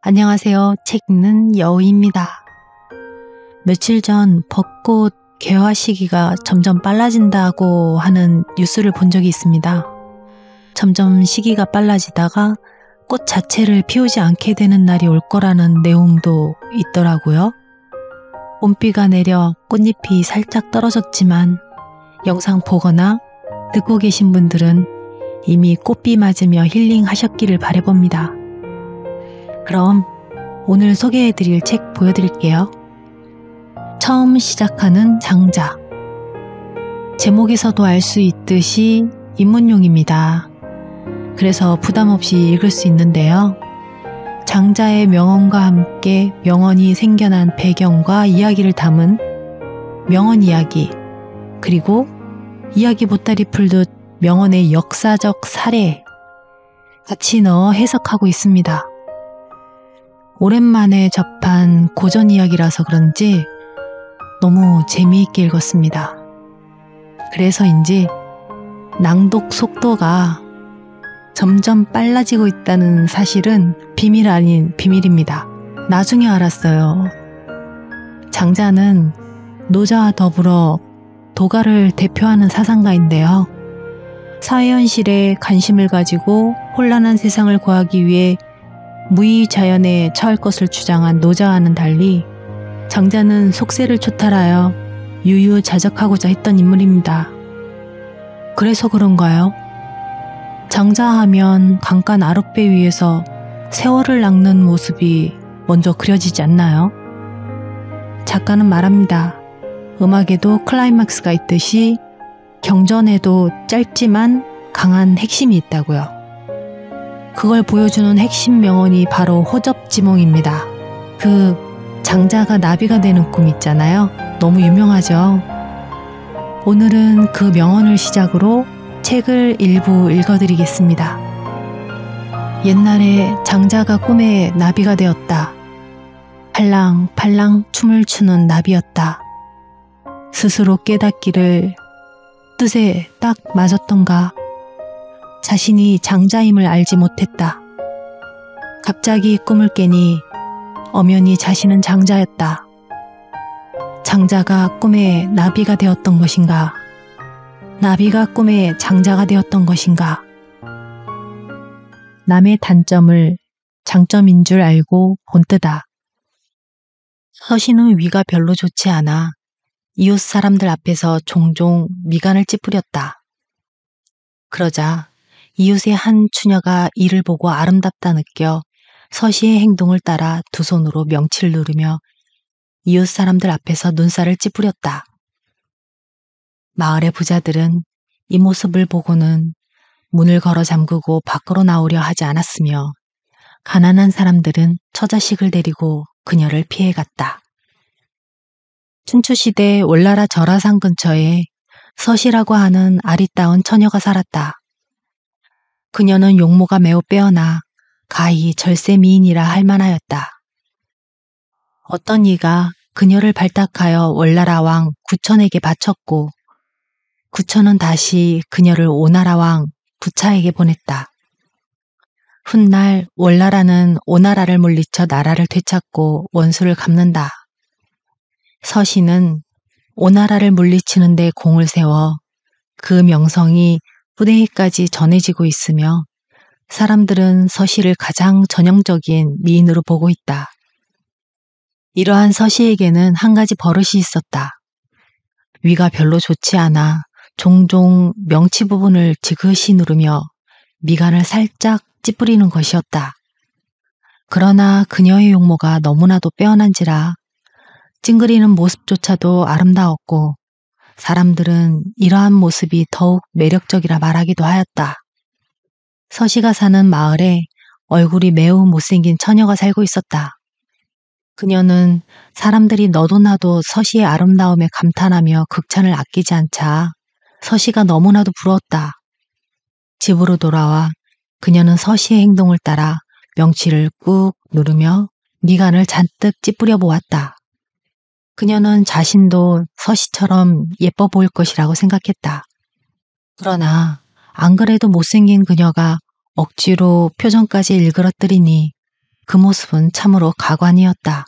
안녕하세요. 책 읽는 여우입니다. 며칠 전 벚꽃 개화 시기가 점점 빨라진다고 하는 뉴스를 본 적이 있습니다. 점점 시기가 빨라지다가 꽃 자체를 피우지 않게 되는 날이 올 거라는 내용도 있더라고요. 온비가 내려 꽃잎이 살짝 떨어졌지만 영상 보거나 듣고 계신 분들은 이미 꽃비 맞으며 힐링하셨기를 바래봅니다. 그럼 오늘 소개해드릴 책 보여드릴게요. 처음 시작하는 장자. 제목에서도 알 수 있듯이 입문용입니다. 그래서 부담 없이 읽을 수 있는데요. 장자의 명언과 함께 명언이 생겨난 배경과 이야기를 담은 명언 이야기, 그리고 이야기 보따리 풀듯 명언의 역사적 사례 같이 넣어 해석하고 있습니다. 오랜만에 접한 고전 이야기라서 그런지 너무 재미있게 읽었습니다. 그래서인지 낭독 속도가 점점 빨라지고 있다는 사실은 비밀 아닌 비밀입니다. 나중에 알았어요. 장자는 노자와 더불어 도가를 대표하는 사상가인데요. 사회현실에 관심을 가지고 혼란한 세상을 구하기 위해 무의자연에 처할 것을 주장한 노자와는 달리 장자는 속세를 초탈하여 유유자적하고자 했던 인물입니다. 그래서 그런가요? 장자하면 강간 아랫배 위에서 세월을 낚는 모습이 먼저 그려지지 않나요? 작가는 말합니다. 음악에도 클라이막스가 있듯이 경전에도 짧지만 강한 핵심이 있다고요. 그걸 보여주는 핵심 명언이 바로 호접지몽입니다. 그 장자가 나비가 되는 꿈 있잖아요. 너무 유명하죠. 오늘은 그 명언을 시작으로 책을 일부 읽어드리겠습니다. 옛날에 장자가 꿈에 나비가 되었다. 팔랑팔랑 춤을 추는 나비였다. 스스로 깨닫기를 뜻에 딱 맞았던가 자신이 장자임을 알지 못했다. 갑자기 꿈을 깨니 엄연히 자신은 장자였다. 장자가 꿈에 나비가 되었던 것인가? 나비가 꿈에 장자가 되었던 것인가? 남의 단점을 장점인 줄 알고 본뜨다. 서신은 위가 별로 좋지 않아 이웃 사람들 앞에서 종종 미간을 찌푸렸다. 그러자 이웃의 한 추녀가 이를 보고 아름답다 느껴 서시의 행동을 따라 두 손으로 명치를 누르며 이웃 사람들 앞에서 눈살을 찌푸렸다. 마을의 부자들은 이 모습을 보고는 문을 걸어 잠그고 밖으로 나오려 하지 않았으며 가난한 사람들은 처자식을 데리고 그녀를 피해갔다. 춘추시대 월나라 절하산 근처에 서시라고 하는 아리따운 처녀가 살았다. 그녀는 용모가 매우 빼어나 가히 절세 미인이라 할 만하였다. 어떤 이가 그녀를 발탁하여 월나라 왕 구천에게 바쳤고 구천은 다시 그녀를 오나라 왕 부차에게 보냈다. 훗날 월나라는 오나라를 물리쳐 나라를 되찾고 원수를 갚는다. 서신은 오나라를 물리치는데 공을 세워 그 명성이 후대에까지 전해지고 있으며 사람들은 서시를 가장 전형적인 미인으로 보고 있다. 이러한 서시에게는 한 가지 버릇이 있었다. 위가 별로 좋지 않아 종종 명치 부분을 지그시 누르며 미간을 살짝 찌푸리는 것이었다. 그러나 그녀의 용모가 너무나도 빼어난지라 찡그리는 모습조차도 아름다웠고 사람들은 이러한 모습이 더욱 매력적이라 말하기도 하였다. 서시가 사는 마을에 얼굴이 매우 못생긴 처녀가 살고 있었다. 그녀는 사람들이 너도나도 서시의 아름다움에 감탄하며 극찬을 아끼지 않자 서시가 너무나도 부러웠다. 집으로 돌아와 그녀는 서시의 행동을 따라 명치를 꾹 누르며 미간을 잔뜩 찌푸려 보았다. 그녀는 자신도 서씨처럼 예뻐 보일 것이라고 생각했다. 그러나 안 그래도 못생긴 그녀가 억지로 표정까지 일그러뜨리니 그 모습은 참으로 가관이었다.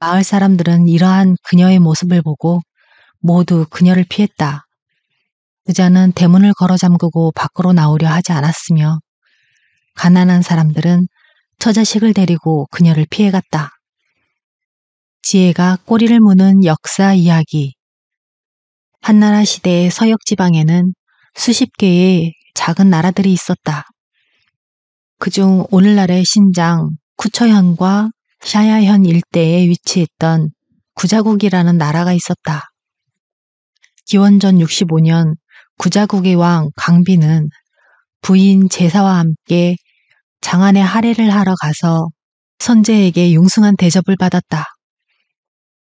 마을 사람들은 이러한 그녀의 모습을 보고 모두 그녀를 피했다. 부자는 대문을 걸어 잠그고 밖으로 나오려 하지 않았으며 가난한 사람들은 처자식을 데리고 그녀를 피해갔다. 지혜가 꼬리를 무는 역사 이야기. 한나라 시대의 서역 지방에는 수십 개의 작은 나라들이 있었다. 그중 오늘날의 신장 쿠처현과 샤야현 일대에 위치했던 구자국이라는 나라가 있었다. 기원전 65년 구자국의 왕 강비는 부인 제사와 함께 장안에 할애를 하러 가서 선제에게 융숭한 대접을 받았다.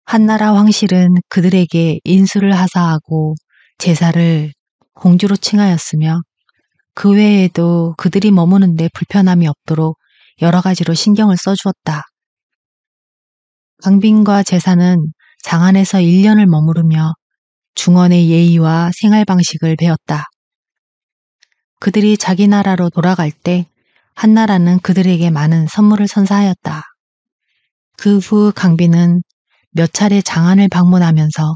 한나라 황실은 그들에게 인수를 하사하고 제사를 공주로 칭하였으며 그 외에도 그들이 머무는데 불편함이 없도록 여러 가지로 신경을 써주었다. 강빈과 제사는 장안에서 1년을 머무르며 중원의 예의와 생활 방식을 배웠다. 그들이 자기 나라로 돌아갈 때 한나라는 그들에게 많은 선물을 선사하였다. 그 후 강빈은 몇 차례 장안을 방문하면서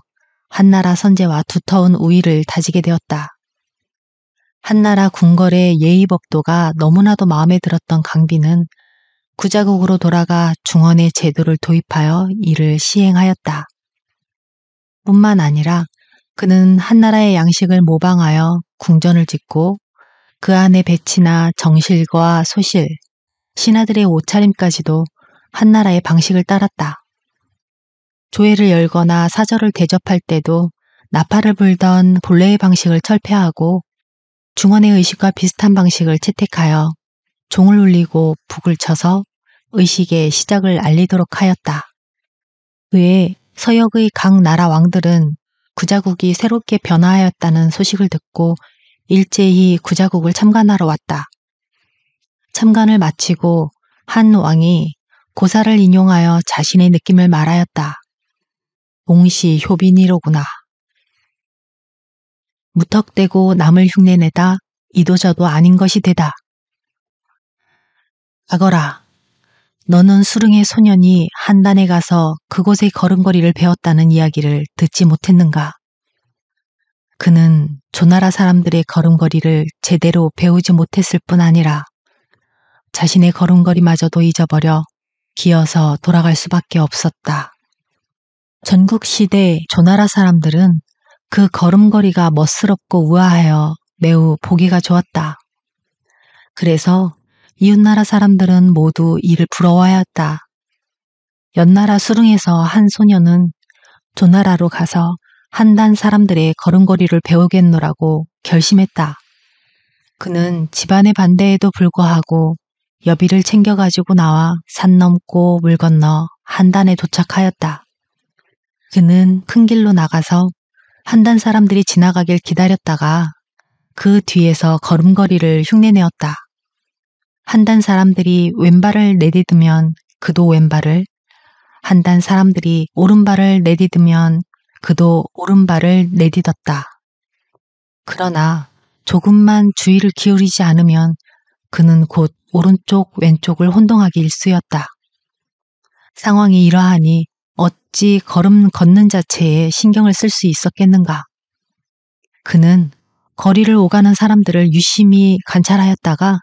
한나라 선제와 두터운 우위를 다지게 되었다. 한나라 궁궐의 예의법도가 너무나도 마음에 들었던 강비는 구자국으로 돌아가 중원의 제도를 도입하여 이를 시행하였다. 뿐만 아니라 그는 한나라의 양식을 모방하여 궁전을 짓고 그 안에 배치나 정실과 소실, 신하들의 옷차림까지도 한나라의 방식을 따랐다. 조회를 열거나 사절을 대접할 때도 나팔을 불던 본래의 방식을 철폐하고 중원의 의식과 비슷한 방식을 채택하여 종을 울리고 북을 쳐서 의식의 시작을 알리도록 하였다. 그에 서역의 각 나라 왕들은 구자국이 새롭게 변화하였다는 소식을 듣고 일제히 구자국을 참관하러 왔다. 참관을 마치고 한 왕이 고사를 인용하여 자신의 느낌을 말하였다. 옹시 효빈이로구나. 무턱대고 남을 흉내내다 이도저도 아닌 것이 되다. 가거라. 너는 수릉의 소년이 한단에 가서 그곳의 걸음걸이를 배웠다는 이야기를 듣지 못했는가? 그는 조나라 사람들의 걸음걸이를 제대로 배우지 못했을 뿐 아니라 자신의 걸음걸이마저도 잊어버려 기어서 돌아갈 수밖에 없었다. 전국 시대 조나라 사람들은 그 걸음걸이가 멋스럽고 우아하여 매우 보기가 좋았다. 그래서 이웃나라 사람들은 모두 이를 부러워하였다. 연나라 수릉에서 한 소녀는 조나라로 가서 한단 사람들의 걸음걸이를 배우겠노라고 결심했다. 그는 집안의 반대에도 불구하고 여비를 챙겨가지고 나와 산 넘고 물 건너 한단에 도착하였다. 그는 큰 길로 나가서 한단 사람들이 지나가길 기다렸다가 그 뒤에서 걸음걸이를 흉내내었다. 한단 사람들이 왼발을 내딛으면 그도 왼발을, 한단 사람들이 오른발을 내딛으면 그도 오른발을 내딛었다. 그러나 조금만 주의를 기울이지 않으면 그는 곧 오른쪽 왼쪽을 혼동하기 일쑤였다. 상황이 이러하니 어찌 걸음 걷는 자체에 신경을 쓸 수 있었겠는가. 그는 거리를 오가는 사람들을 유심히 관찰하였다가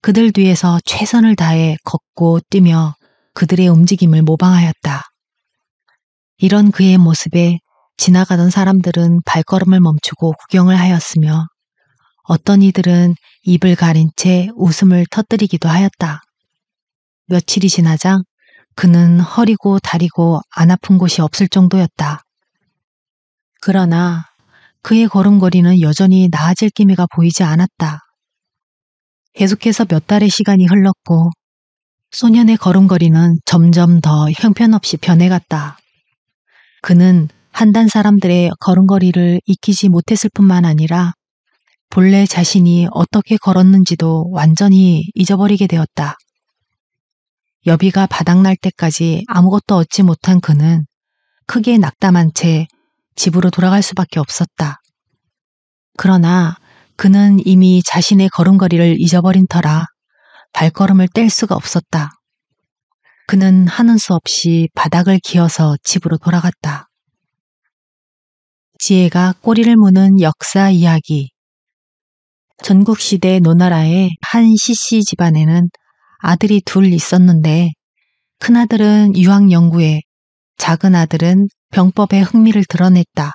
그들 뒤에서 최선을 다해 걷고 뛰며 그들의 움직임을 모방하였다. 이런 그의 모습에 지나가던 사람들은 발걸음을 멈추고 구경을 하였으며 어떤 이들은 입을 가린 채 웃음을 터뜨리기도 하였다. 며칠이 지나자 그는 허리고 다리고 안 아픈 곳이 없을 정도였다. 그러나 그의 걸음걸이는 여전히 나아질 기미가 보이지 않았다. 계속해서 몇 달의 시간이 흘렀고 소년의 걸음걸이는 점점 더 형편없이 변해갔다. 그는 한단 사람들의 걸음걸이를 익히지 못했을 뿐만 아니라 본래 자신이 어떻게 걸었는지도 완전히 잊어버리게 되었다. 여비가 바닥날 때까지 아무것도 얻지 못한 그는 크게 낙담한 채 집으로 돌아갈 수밖에 없었다. 그러나 그는 이미 자신의 걸음걸이를 잊어버린 터라 발걸음을 뗄 수가 없었다. 그는 하는 수 없이 바닥을 기어서 집으로 돌아갔다. 지혜가 꼬리를 무는 역사 이야기 전국시대 노나라의 한시시 집안에는 아들이 둘 있었는데 큰아들은 유학 연구에 작은 아들은 병법에 흥미를 드러냈다.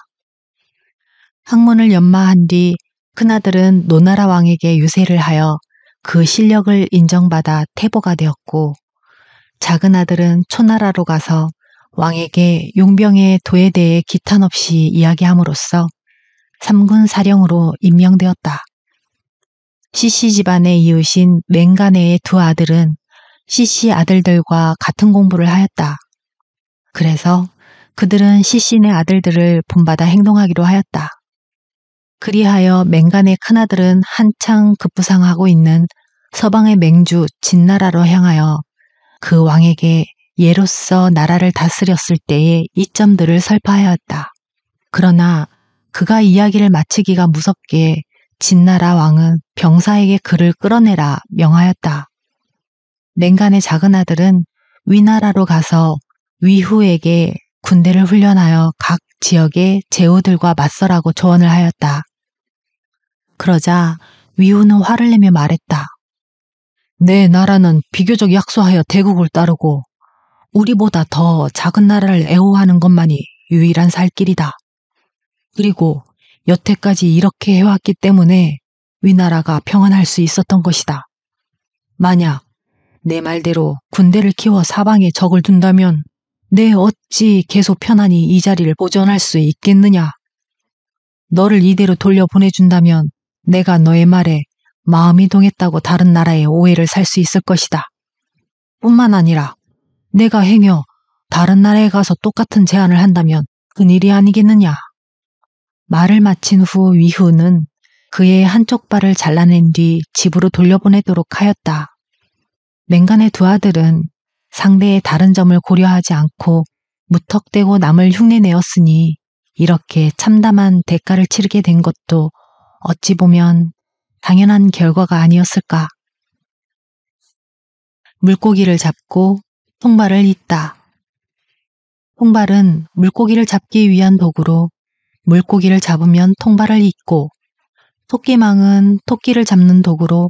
학문을 연마한 뒤 큰아들은 노나라 왕에게 유세를 하여 그 실력을 인정받아 태보가 되었고 작은 아들은 초나라로 가서 왕에게 용병의 도에 대해 기탄 없이 이야기함으로써 삼군 사령으로 임명되었다. CC 집안의 이웃인 맹간의 두 아들은 CC 아들들과 같은 공부를 하였다. 그래서 그들은 CC네 아들들을 본받아 행동하기로 하였다. 그리하여 맹간의 큰아들은 한창 급부상하고 있는 서방의 맹주 진나라로 향하여 그 왕에게 예로서 나라를 다스렸을 때의 이점들을 설파하였다. 그러나 그가 이야기를 마치기가 무섭게 진나라 왕은 병사에게 그를 끌어내라 명하였다. 냉간의 작은 아들은 위나라로 가서 위후에게 군대를 훈련하여 각 지역의 제후들과 맞서라고 조언을 하였다. 그러자 위후는 화를 내며 말했다. 내 나라는 비교적 약소하여 대국을 따르고 우리보다 더 작은 나라를 애호하는 것만이 유일한 살 길이다. 그리고 여태까지 이렇게 해왔기 때문에 위나라가 평안할 수 있었던 것이다. 만약 내 말대로 군대를 키워 사방에 적을 둔다면 내 어찌 계속 편안히 이 자리를 보존할 수 있겠느냐. 너를 이대로 돌려보내준다면 내가 너의 말에 마음이 동했다고 다른 나라의 오해를 살 수 있을 것이다. 뿐만 아니라 내가 행여 다른 나라에 가서 똑같은 제안을 한다면 그일이 아니겠느냐. 말을 마친 후 위후는 그의 한쪽 발을 잘라낸 뒤 집으로 돌려보내도록 하였다. 맹간의 두 아들은 상대의 다른 점을 고려하지 않고 무턱대고 남을 흉내내었으니 이렇게 참담한 대가를 치르게 된 것도 어찌 보면 당연한 결과가 아니었을까. 물고기를 잡고 통발을 잇다. 통발은 물고기를 잡기 위한 도구로 물고기를 잡으면 통발을 잇고 토끼망은 토끼를 잡는 도구로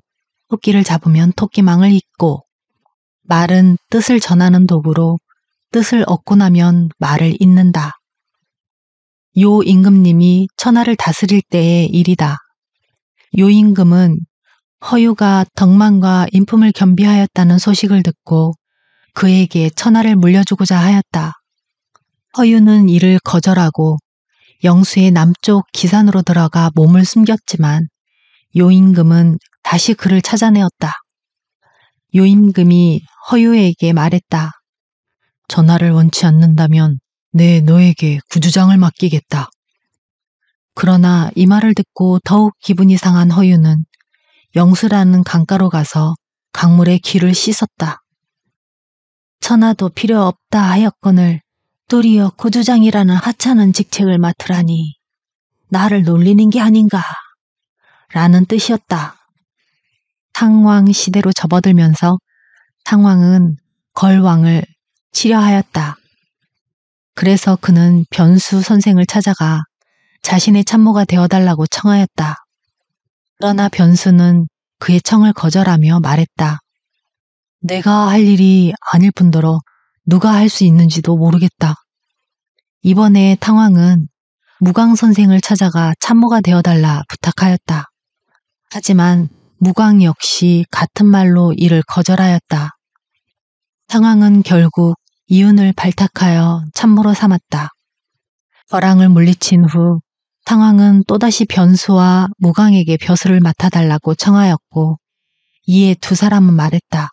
토끼를 잡으면 토끼망을 잇고 말은 뜻을 전하는 도구로 뜻을 얻고 나면 말을 잇는다. 요 임금님이 천하를 다스릴 때의 일이다. 요 임금은 허유가 덕망과 인품을 겸비하였다는 소식을 듣고 그에게 천하를 물려주고자 하였다. 허유는 이를 거절하고 영수의 남쪽 기산으로 들어가 몸을 숨겼지만 요임금은 다시 그를 찾아내었다. 요임금이 허유에게 말했다. 전화를 원치 않는다면 내 너에게 구주장을 맡기겠다. 그러나 이 말을 듣고 더욱 기분이 상한 허유는 영수라는 강가로 가서 강물에 귀를 씻었다. 천하도 필요 없다 하였거늘 도리어 고조장이라는 하찮은 직책을 맡으라니 나를 놀리는 게 아닌가 라는 뜻이었다. 상왕 시대로 접어들면서 상왕은 걸왕을 치려하였다. 그래서 그는 변수 선생을 찾아가 자신의 참모가 되어달라고 청하였다. 그러나 변수는 그의 청을 거절하며 말했다. 내가 할 일이 아닐 뿐더러 누가 할 수 있는지도 모르겠다. 이번에 탕왕은 무광 선생을 찾아가 참모가 되어달라 부탁하였다. 하지만 무광 역시 같은 말로 이를 거절하였다. 탕황은 결국 이윤을 발탁하여 참모로 삼았다. 거랑을 물리친 후탕황은 또다시 변수와 무광에게 벼슬을 맡아달라고 청하였고 이에 두 사람은 말했다.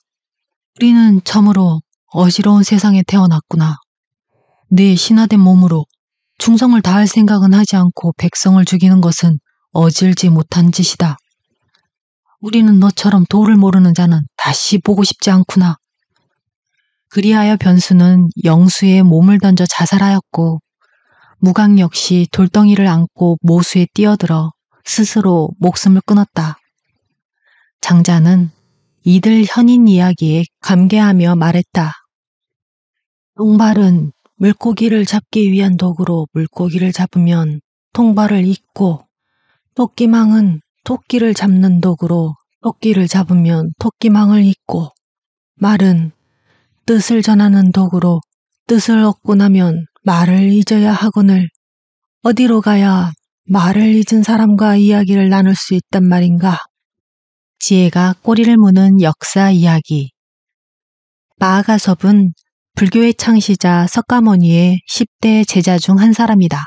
우리는 참으로 어지러운 세상에 태어났구나. 내신하된 몸으로 충성을 다할 생각은 하지 않고 백성을 죽이는 것은 어질지 못한 짓이다. 우리는 너처럼 도를 모르는 자는 다시 보고 싶지 않구나. 그리하여 변수는 영수의 몸을 던져 자살하였고 무강 역시 돌덩이를 안고 모수에 뛰어들어 스스로 목숨을 끊었다. 장자는 이들 현인 이야기에 감개하며 말했다. 똥발은 물고기를 잡기 위한 도구로 물고기를 잡으면 통발을 잇고 토끼망은 토끼를 잡는 도구로 토끼를 잡으면 토끼망을 잇고 말은 뜻을 전하는 도구로 뜻을 얻고 나면 말을 잊어야 하거늘 어디로 가야 말을 잊은 사람과 이야기를 나눌 수 있단 말인가? 지혜가 꼬리를 무는 역사 이야기. 마아가섭은 불교의 창시자 석가모니의 10대 제자 중 한 사람이다.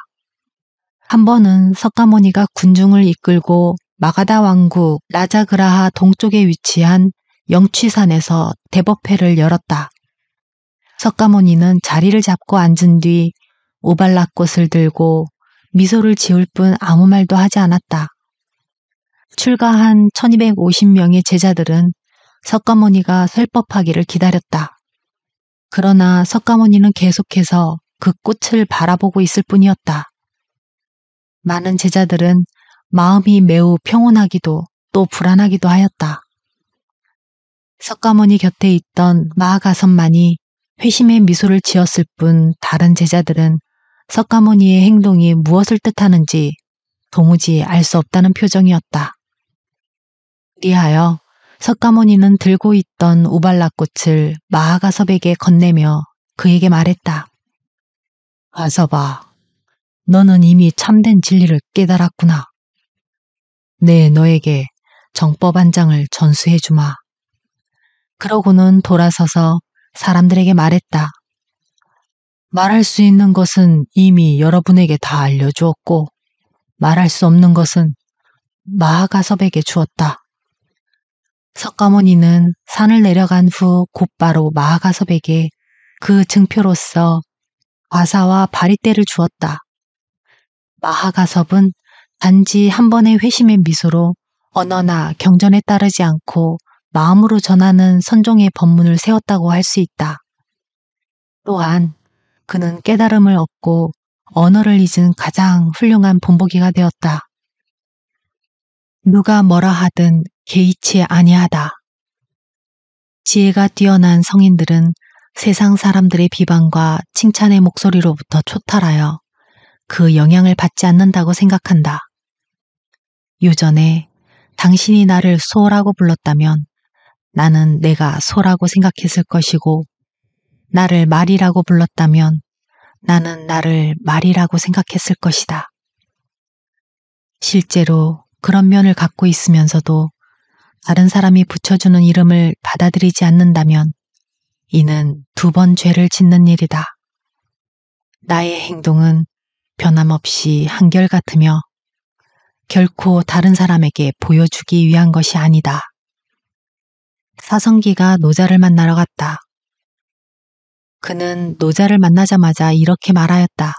한 번은 석가모니가 군중을 이끌고 마가다 왕국 라자그라하 동쪽에 위치한 영취산에서 대법회를 열었다. 석가모니는 자리를 잡고 앉은 뒤 오발락꽃을 들고 미소를 지울뿐 아무 말도 하지 않았다. 출가한 1250명의 제자들은 석가모니가 설법하기를 기다렸다. 그러나 석가모니는 계속해서 그 꽃을 바라보고 있을 뿐이었다. 많은 제자들은 마음이 매우 평온하기도 또 불안하기도 하였다. 석가모니 곁에 있던 마하가섬만이 회심의 미소를 지었을 뿐 다른 제자들은 석가모니의 행동이 무엇을 뜻하는지 도무지 알 수 없다는 표정이었다. 그리하여 석가모니는 들고 있던 우발라꽃을 마하가섭에게 건네며 그에게 말했다. 가섭아, 너는 이미 참된 진리를 깨달았구나. 네, 너에게 정법 한 장을 전수해 주마. 그러고는 돌아서서 사람들에게 말했다. 말할 수 있는 것은 이미 여러분에게 다 알려주었고, 말할 수 없는 것은 마하가섭에게 주었다. 석가모니는 산을 내려간 후 곧바로 마하가섭에게 그 증표로서 과사와 바리떼를 주었다. 마하가섭은 단지 한 번의 회심의 미소로 언어나 경전에 따르지 않고 마음으로 전하는 선종의 법문을 세웠다고 할 수 있다. 또한 그는 깨달음을 얻고 언어를 잊은 가장 훌륭한 본보기가 되었다. 누가 뭐라 하든 개의치 아니하다. 지혜가 뛰어난 성인들은 세상 사람들의 비방과 칭찬의 목소리로부터 초탈하여 그 영향을 받지 않는다고 생각한다. 유전에 당신이 나를 소라고 불렀다면 나는 내가 소라고 생각했을 것이고 나를 말이라고 불렀다면 나는 나를 말이라고 생각했을 것이다. 실제로 그런 면을 갖고 있으면서도 다른 사람이 붙여주는 이름을 받아들이지 않는다면 이는 두 번 죄를 짓는 일이다. 나의 행동은 변함없이 한결같으며 결코 다른 사람에게 보여주기 위한 것이 아니다. 사성기가 노자를 만나러 갔다. 그는 노자를 만나자마자 이렇게 말하였다.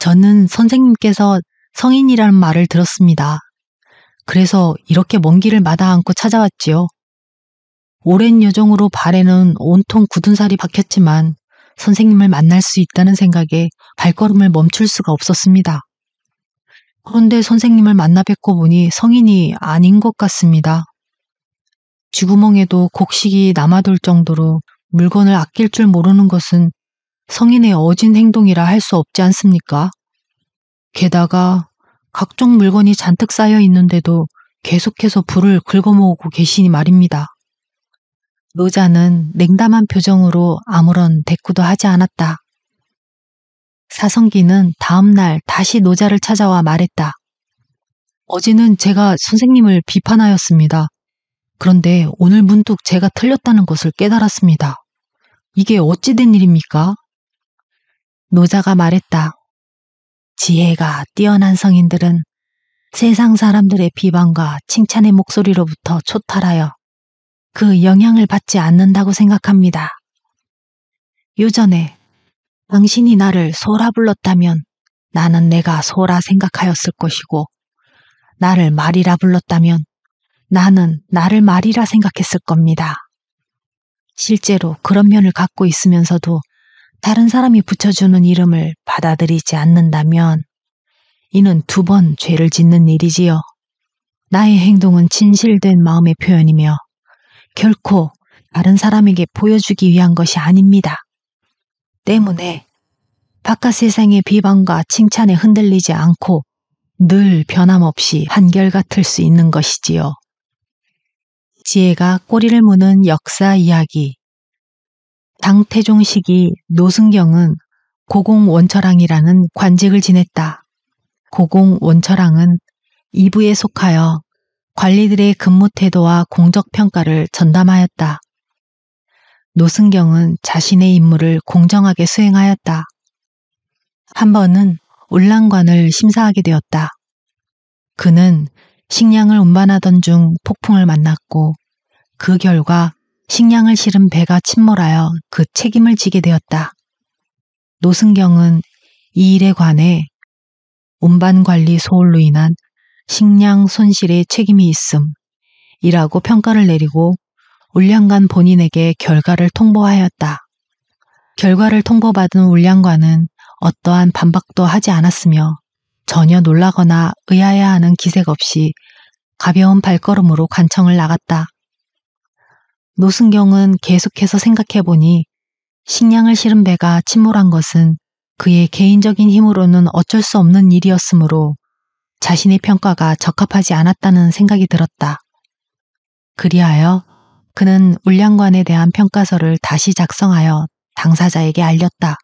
저는 선생님께서 성인이라는 말을 들었습니다. 그래서 이렇게 먼 길을 마다않고 찾아왔지요. 오랜 여정으로 발에는 온통 굳은 살이 박혔지만 선생님을 만날 수 있다는 생각에 발걸음을 멈출 수가 없었습니다. 그런데 선생님을 만나 뵙고 보니 성인이 아닌 것 같습니다. 쥐구멍에도 곡식이 남아돌 정도로 물건을 아낄 줄 모르는 것은 성인의 어진 행동이라 할 수 없지 않습니까? 게다가 각종 물건이 잔뜩 쌓여 있는데도 계속해서 불을 긁어모으고 계시니 말입니다. 노자는 냉담한 표정으로 아무런 대꾸도 하지 않았다. 사성기는 다음날 다시 노자를 찾아와 말했다. 어제는 제가 선생님을 비판하였습니다. 그런데 오늘 문득 제가 틀렸다는 것을 깨달았습니다. 이게 어찌된 일입니까? 노자가 말했다. 지혜가 뛰어난 성인들은 세상 사람들의 비방과 칭찬의 목소리로부터 초탈하여 그 영향을 받지 않는다고 생각합니다. 요전에 당신이 나를 소라 불렀다면 나는 내가 소라 생각하였을 것이고 나를 말이라 불렀다면 나는 나를 말이라 생각했을 겁니다. 실제로 그런 면을 갖고 있으면서도 다른 사람이 붙여주는 이름을 받아들이지 않는다면 이는 두 번 죄를 짓는 일이지요. 나의 행동은 진실된 마음의 표현이며 결코 다른 사람에게 보여주기 위한 것이 아닙니다. 때문에 바깥 세상의 비방과 칭찬에 흔들리지 않고 늘 변함없이 한결같을 수 있는 것이지요. 지혜가 꼬리를 무는 역사 이야기 당태종 시기 노승경은 고공원철왕이라는 관직을 지냈다. 고공원철왕은 이부에 속하여 관리들의 근무 태도와 공적 평가를 전담하였다. 노승경은 자신의 임무를 공정하게 수행하였다. 한 번은 울란관을 심사하게 되었다. 그는 식량을 운반하던 중 폭풍을 만났고 그 결과 식량을 실은 배가 침몰하여 그 책임을 지게 되었다. 노승경은 이 일에 관해 운반 관리 소홀로 인한 식량 손실의 책임이 있음이라고 평가를 내리고 울량관 본인에게 결과를 통보하였다. 결과를 통보받은 울량관은 어떠한 반박도 하지 않았으며 전혀 놀라거나 의아해하는 기색 없이 가벼운 발걸음으로 관청을 나갔다. 노승경은 계속해서 생각해보니 식량을 실은 배가 침몰한 것은 그의 개인적인 힘으로는 어쩔 수 없는 일이었으므로 자신의 평가가 적합하지 않았다는 생각이 들었다. 그리하여 그는 울량관에 대한 평가서를 다시 작성하여 당사자에게 알렸다.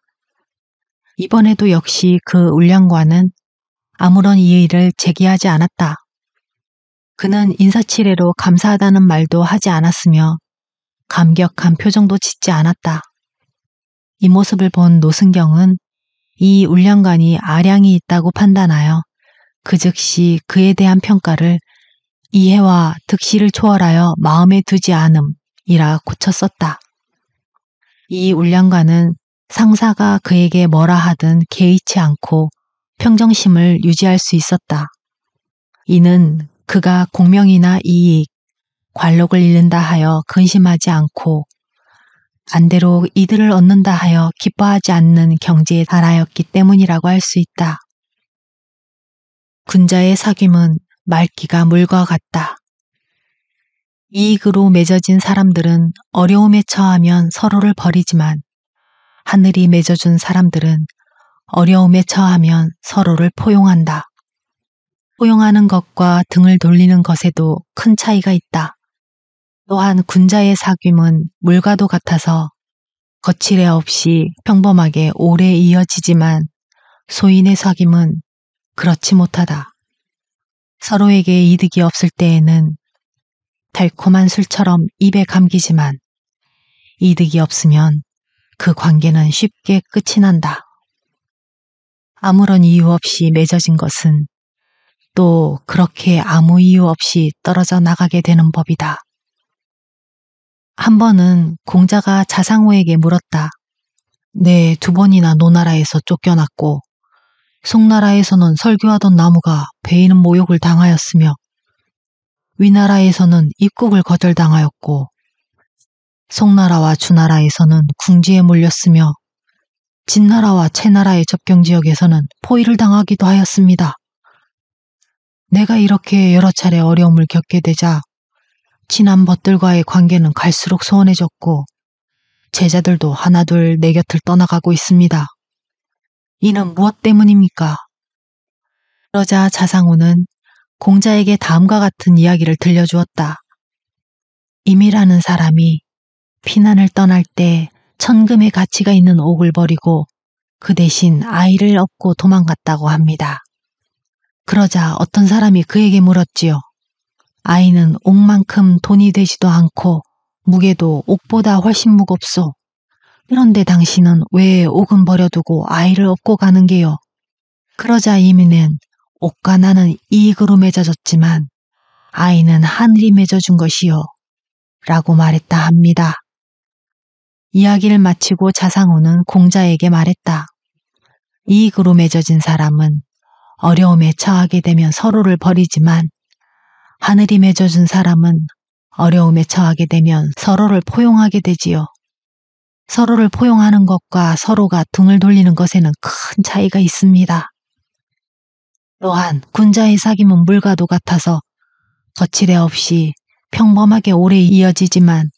이번에도 역시 그 울량관은 아무런 이의를 제기하지 않았다. 그는 인사치레로 감사하다는 말도 하지 않았으며 감격한 표정도 짓지 않았다. 이 모습을 본 노승경은 이울량관이 아량이 있다고 판단하여 그 즉시 그에 대한 평가를 이해와 득실을 초월하여 마음에 두지 않음이라 고쳐 썼다. 이 울량관은 상사가 그에게 뭐라 하든 개의치 않고 평정심을 유지할 수 있었다. 이는 그가 공명이나 이익, 관록을 잃는다 하여 근심하지 않고 반대로 이들을 얻는다 하여 기뻐하지 않는 경지에 달하였기 때문이라고 할 수 있다. 군자의 사귐은 말기가 물과 같다. 이익으로 맺어진 사람들은 어려움에 처하면 서로를 버리지만 하늘이 맺어준 사람들은 어려움에 처하면 서로를 포용한다. 포용하는 것과 등을 돌리는 것에도 큰 차이가 있다. 또한 군자의 사귐은 물과도 같아서 거칠애 없이 평범하게 오래 이어지지만 소인의 사귐은 그렇지 못하다. 서로에게 이득이 없을 때에는 달콤한 술처럼 입에 감기지만 이득이 없으면 그 관계는 쉽게 끝이 난다. 아무런 이유 없이 맺어진 것은 또 그렇게 아무 이유 없이 떨어져 나가게 되는 법이다. 한 번은 공자가 자상호에게 물었다. 네, 두 번이나 노나라에서 쫓겨났고 송나라에서는 설교하던 나무가 베이는 모욕을 당하였으며 위나라에서는 입국을 거절당하였고 송나라와 주나라에서는 궁지에 몰렸으며 진나라와 채나라의 접경 지역에서는 포위를 당하기도 하였습니다. 내가 이렇게 여러 차례 어려움을 겪게 되자 친한 벗들과의 관계는 갈수록 소원해졌고 제자들도 하나둘 내 곁을 떠나가고 있습니다. 이는 무엇 때문입니까? 그러자 자상우는 공자에게 다음과 같은 이야기를 들려주었다. 임이라는 사람이 피난을 떠날 때 천금의 가치가 있는 옥을 버리고 그 대신 아이를 업고 도망갔다고 합니다. 그러자 어떤 사람이 그에게 물었지요. 아이는 옥만큼 돈이 되지도 않고 무게도 옥보다 훨씬 무겁소. 그런데 당신은 왜 옥은 버려두고 아이를 업고 가는 게요? 그러자 이민은 옥과 나는 이익으로 맺어졌지만 아이는 하늘이 맺어준 것이요. 라고 말했다 합니다. 이야기를 마치고 자상우는 공자에게 말했다. 이익으로 맺어진 사람은 어려움에 처하게 되면 서로를 버리지만 하늘이 맺어준 사람은 어려움에 처하게 되면 서로를 포용하게 되지요. 서로를 포용하는 것과 서로가 등을 돌리는 것에는 큰 차이가 있습니다. 또한 군자의 사귐은 물과도 같아서 거칠애 없이 평범하게 오래 이어지지만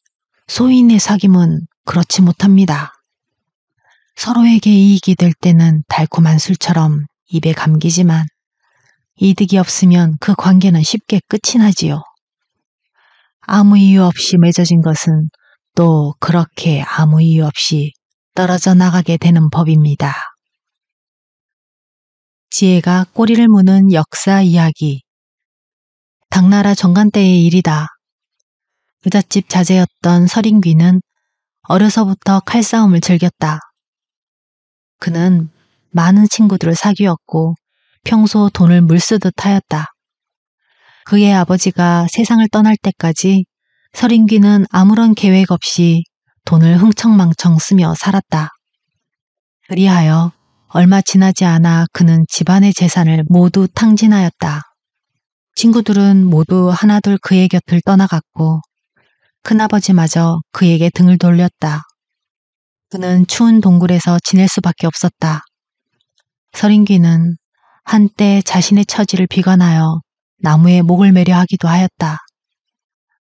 소인의 사귐은 그렇지 못합니다. 서로에게 이익이 될 때는 달콤한 술처럼 입에 감기지만 이득이 없으면 그 관계는 쉽게 끝이 나지요. 아무 이유 없이 맺어진 것은 또 그렇게 아무 이유 없이 떨어져 나가게 되는 법입니다. 지혜가 꼬리를 무는 역사 이야기. 당나라 정간 때의 일이다. 부잣집 자제였던 설인귀는 어려서부터 칼싸움을 즐겼다. 그는 많은 친구들을 사귀었고 평소 돈을 물쓰듯 하였다. 그의 아버지가 세상을 떠날 때까지 설인귀는 아무런 계획 없이 돈을 흥청망청 쓰며 살았다. 그리하여 얼마 지나지 않아 그는 집안의 재산을 모두 탕진하였다. 친구들은 모두 하나둘 그의 곁을 떠나갔고 큰아버지마저 그에게 등을 돌렸다. 그는 추운 동굴에서 지낼 수밖에 없었다. 설인귀는 한때 자신의 처지를 비관하여 나무에 목을 매려 하기도 하였다.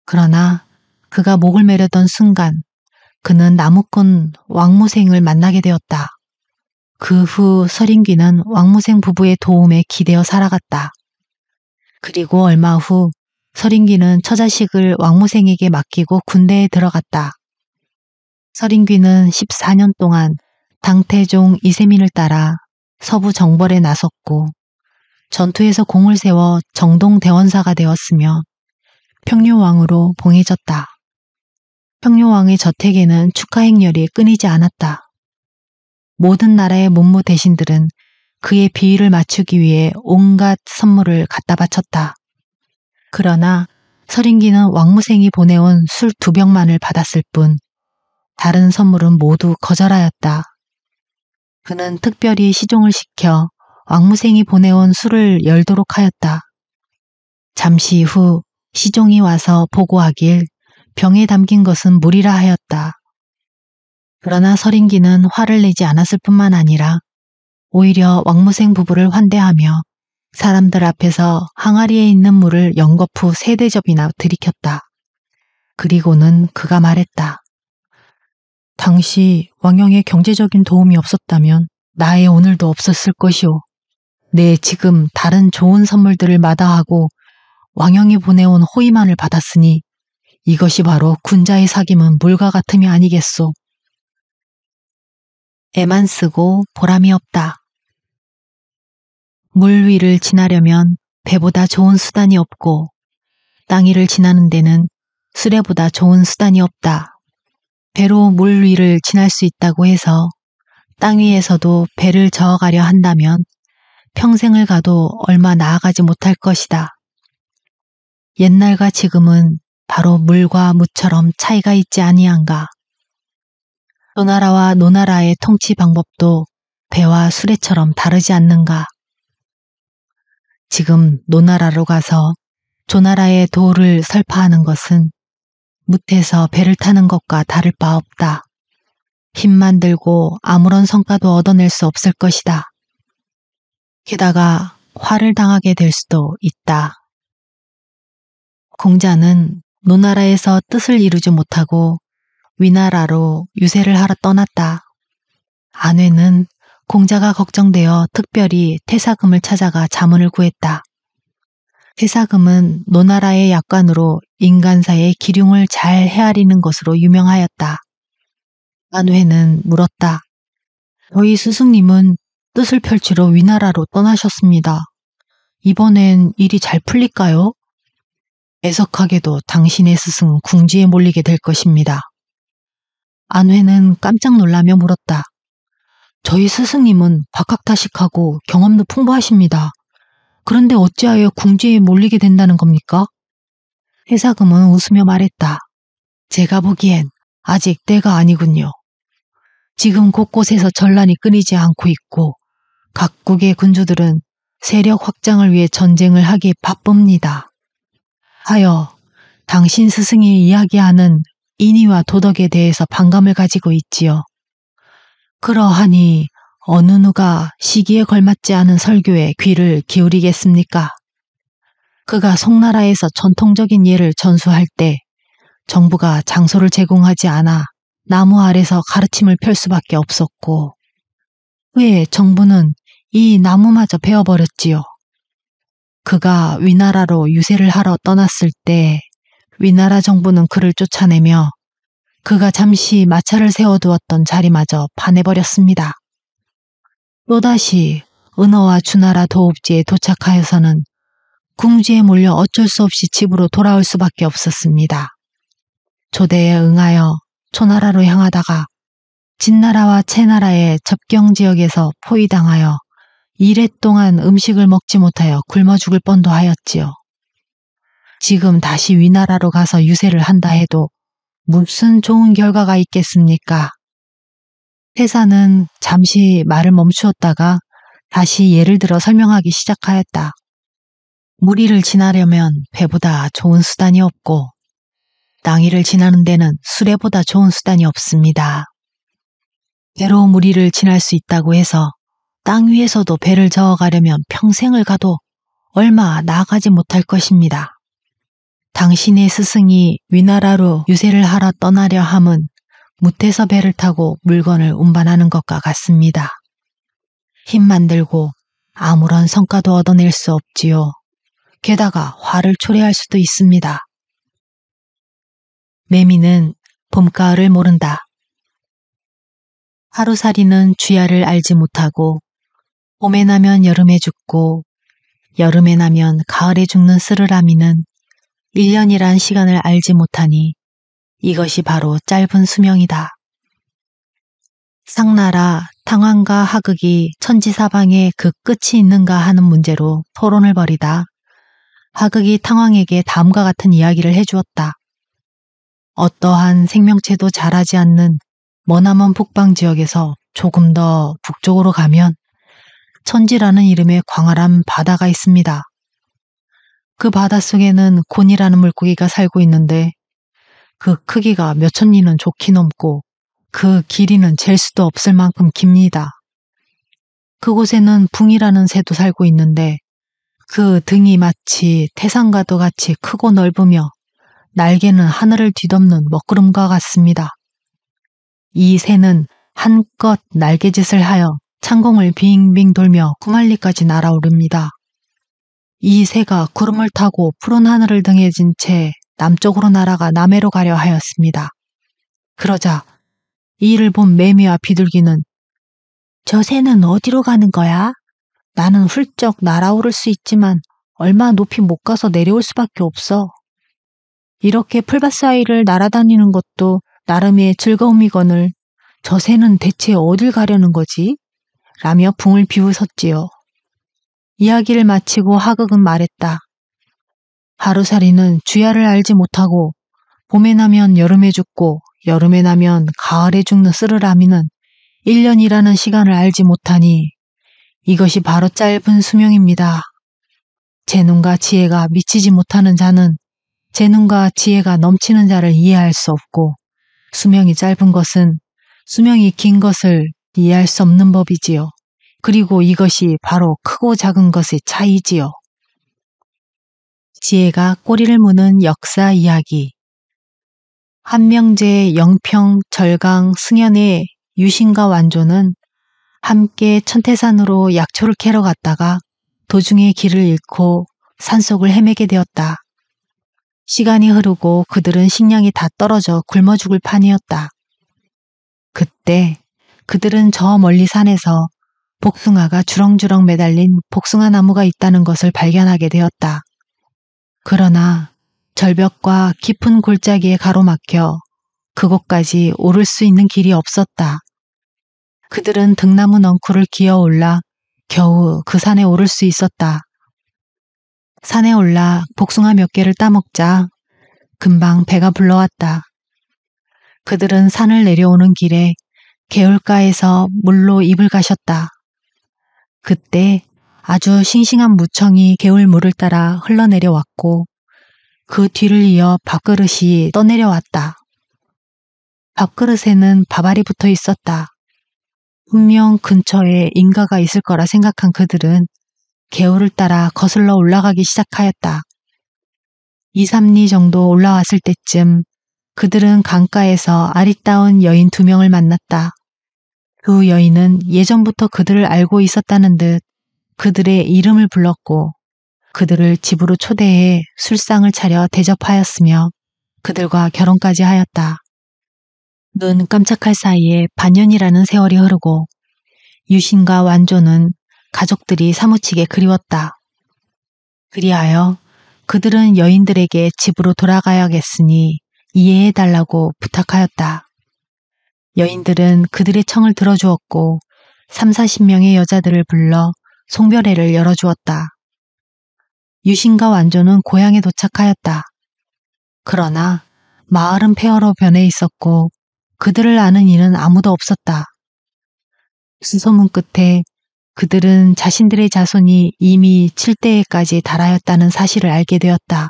그러나 그가 목을 매려던 순간 그는 나무꾼 왕무생을 만나게 되었다. 그 후 서린귀는 왕무생 부부의 도움에 기대어 살아갔다. 그리고 얼마 후 서린귀는 처자식을 왕무생에게 맡기고 군대에 들어갔다. 서린귀는 14년 동안 당태종 이세민을 따라 서부 정벌에 나섰고 전투에서 공을 세워 정동 대원사가 되었으며 평료왕으로 봉해졌다. 평료왕의 저택에는 축하 행렬이 끊이지 않았다. 모든 나라의 문무 대신들은 그의 비위를 맞추기 위해 온갖 선물을 갖다 바쳤다. 그러나 서린기는 왕무생이 보내온 술 두 병만을 받았을 뿐 다른 선물은 모두 거절하였다. 그는 특별히 시종을 시켜 왕무생이 보내온 술을 열도록 하였다. 잠시 후 시종이 와서 보고하길 병에 담긴 것은 물이라 하였다. 그러나 서린기는 화를 내지 않았을 뿐만 아니라 오히려 왕무생 부부를 환대하며 사람들 앞에서 항아리에 있는 물을 연거푸 세 대접이나 들이켰다. 그리고는 그가 말했다. 당시 왕영의 경제적인 도움이 없었다면 나의 오늘도 없었을 것이오. 내 네, 지금 다른 좋은 선물들을 마다하고 왕영이 보내온 호의만을 받았으니 이것이 바로 군자의 사귐은 물과 같음이 아니겠소. 애만 쓰고 보람이 없다. 물 위를 지나려면 배보다 좋은 수단이 없고 땅 위를 지나는 데는 수레보다 좋은 수단이 없다. 배로 물 위를 지날 수 있다고 해서 땅 위에서도 배를 저어가려 한다면 평생을 가도 얼마 나아가지 못할 것이다. 옛날과 지금은 바로 물과 무처럼 차이가 있지 아니한가. 노나라와 노나라의 통치 방법도 배와 수레처럼 다르지 않는가. 지금 노나라로 가서 조나라의 도를 설파하는 것은 무태서 배를 타는 것과 다를 바 없다. 힘만 들고 아무런 성과도 얻어낼 수 없을 것이다. 게다가 화를 당하게 될 수도 있다. 공자는 노나라에서 뜻을 이루지 못하고 위나라로 유세를 하러 떠났다. 아내는 공자가 걱정되어 특별히 퇴사금을 찾아가 자문을 구했다. 피사금은 노나라의 약관으로 인간사의 기륭을 잘 헤아리는 것으로 유명하였다. 만회는 물었다. 저희 스승님은 뜻을 펼치러 위나라로 떠나셨습니다. 이번엔 일이 잘 풀릴까요? 애석하게도 당신의 스승은 궁지에 몰리게 될 것입니다. 안회는 깜짝 놀라며 물었다. 저희 스승님은 박학타식하고 경험도 풍부하십니다. 그런데 어찌하여 궁지에 몰리게 된다는 겁니까? 회사금은 웃으며 말했다. 제가 보기엔 아직 때가 아니군요. 지금 곳곳에서 전란이 끊이지 않고 있고 각국의 군주들은 세력 확장을 위해 전쟁을 하기 바쁩니다. 하여 당신 스승이 이야기하는 인위와 도덕에 대해서 반감을 가지고 있지요. 그러하니 어느 누가 시기에 걸맞지 않은 설교에 귀를 기울이겠습니까? 그가 송나라에서 전통적인 예를 전수할 때 정부가 장소를 제공하지 않아 나무 아래서 가르침을 펼 수밖에 없었고 후에 정부는 이 나무마저 베어버렸지요. 그가 위나라로 유세를 하러 떠났을 때 위나라 정부는 그를 쫓아내며 그가 잠시 마차를 세워두었던 자리마저 반해버렸습니다. 또다시 은어와 주나라 도읍지에 도착하여서는 궁지에 몰려 어쩔 수 없이 집으로 돌아올 수밖에 없었습니다. 조대에 응하여 초나라로 향하다가 진나라와 채나라의 접경 지역에서 포위당하여 이래 동안 음식을 먹지 못하여 굶어 죽을 뻔도 하였지요. 지금 다시 위나라로 가서 유세를 한다 해도 무슨 좋은 결과가 있겠습니까? 태사는 잠시 말을 멈추었다가 다시 예를 들어 설명하기 시작하였다. 무리를 지나려면 배보다 좋은 수단이 없고 낭이를 지나는 데는 수레보다 좋은 수단이 없습니다. 배로 무리를 지날 수 있다고 해서 땅 위에서도 배를 저어가려면 평생을 가도 얼마 나아가지 못할 것입니다. 당신의 스승이 위나라로 유세를 하러 떠나려 함은 못해서 배를 타고 물건을 운반하는 것과 같습니다. 힘만 들고 아무런 성과도 얻어낼 수 없지요. 게다가 화를 초래할 수도 있습니다. 매미는 봄가을을 모른다. 하루살이는 주야를 알지 못하고 봄에 나면 여름에 죽고 여름에 나면 가을에 죽는 스르라미는 1년이란 시간을 알지 못하니 이것이 바로 짧은 수명이다. 상나라 탕왕과 하극이 천지사방에 그 끝이 있는가 하는 문제로 토론을 벌이다. 하극이 탕왕에게 다음과 같은 이야기를 해주었다. 어떠한 생명체도 자라지 않는 머나먼 북방 지역에서 조금 더 북쪽으로 가면 천지라는 이름의 광활한 바다가 있습니다. 그 바다 속에는 곤이라는 물고기가 살고 있는데 그 크기가 몇 천 리는 좋게 넘고 그 길이는 잴 수도 없을 만큼 깁니다. 그곳에는 붕이라는 새도 살고 있는데 그 등이 마치 태산과도 같이 크고 넓으며 날개는 하늘을 뒤덮는 먹구름과 같습니다. 이 새는 한껏 날개짓을 하여 창공을 빙빙 돌며 구말리까지 날아오릅니다. 이 새가 구름을 타고 푸른 하늘을 등에 진채 남쪽으로 날아가 남해로 가려 하였습니다. 그러자 이를 본 매미와 비둘기는 저 새는 어디로 가는 거야? 나는 훌쩍 날아오를 수 있지만 얼마 높이 못 가서 내려올 수밖에 없어. 이렇게 풀밭 사이를 날아다니는 것도 나름의 즐거움이건을 저 새는 대체 어딜 가려는 거지? 라며 붕을 비웃었지요. 이야기를 마치고 하극은 말했다. 하루살이는 주야를 알지 못하고 봄에 나면 여름에 죽고 여름에 나면 가을에 죽는 쓰르라미는 1년이라는 시간을 알지 못하니 이것이 바로 짧은 수명입니다. 재능과 지혜가 미치지 못하는 자는 재능과 지혜가 넘치는 자를 이해할 수 없고 수명이 짧은 것은 수명이 긴 것을 이해할 수 없는 법이지요. 그리고 이것이 바로 크고 작은 것의 차이지요. 지혜가 꼬리를 무는 역사 이야기 한명제, 영평, 절강, 승현의 유신과 완조는 함께 천태산으로 약초를 캐러 갔다가 도중에 길을 잃고 산속을 헤매게 되었다. 시간이 흐르고 그들은 식량이 다 떨어져 굶어 죽을 판이었다. 그때 그들은 저 멀리 산에서 복숭아가 주렁주렁 매달린 복숭아 나무가 있다는 것을 발견하게 되었다. 그러나 절벽과 깊은 골짜기에 가로막혀 그곳까지 오를 수 있는 길이 없었다. 그들은 등나무 넝쿨을 기어 올라 겨우 그 산에 오를 수 있었다. 산에 올라 복숭아 몇 개를 따먹자 금방 배가 불러왔다. 그들은 산을 내려오는 길에 개울가에서 물로 입을 가셨다. 그때 아주 싱싱한 무청이 개울물을 따라 흘러내려왔고 그 뒤를 이어 밥그릇이 떠내려왔다. 밥그릇에는 밥알이 붙어 있었다. 분명 근처에 인가가 있을 거라 생각한 그들은 개울을 따라 거슬러 올라가기 시작하였다. 2, 3리 정도 올라왔을 때쯤 그들은 강가에서 아리따운 여인 두 명을 만났다. 그 여인은 예전부터 그들을 알고 있었다는 듯 그들의 이름을 불렀고 그들을 집으로 초대해 술상을 차려 대접하였으며 그들과 결혼까지 하였다. 눈 깜짝할 사이에 반년이라는 세월이 흐르고 유신과 완조는 가족들이 사무치게 그리웠다. 그리하여 그들은 여인들에게 집으로 돌아가야겠으니 이해해달라고 부탁하였다. 여인들은 그들의 청을 들어주었고 3, 40명의 여자들을 불러 송별회를 열어주었다. 유신과 완조는 고향에 도착하였다. 그러나 마을은 폐허로 변해 있었고 그들을 아는 이는 아무도 없었다. 수소문 끝에 그들은 자신들의 자손이 이미 칠대에까지 달하였다는 사실을 알게 되었다.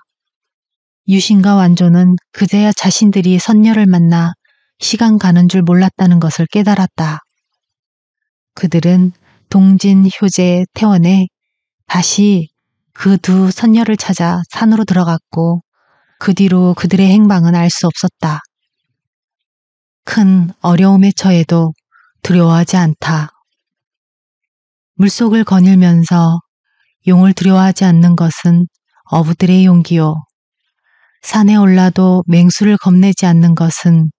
유신과 완조는 그제야 자신들이 선녀를 만나 시간 가는 줄 몰랐다는 것을 깨달았다. 그들은 동진 효제 태원에 다시 그 두 선녀를 찾아 산으로 들어갔고 그 뒤로 그들의 행방은 알 수 없었다. 큰 어려움에 처해도 두려워하지 않다. 물속을 거닐면서 용을 두려워하지 않는 것은 어부들의 용기요. 산에 올라도 맹수를 겁내지 않는 것은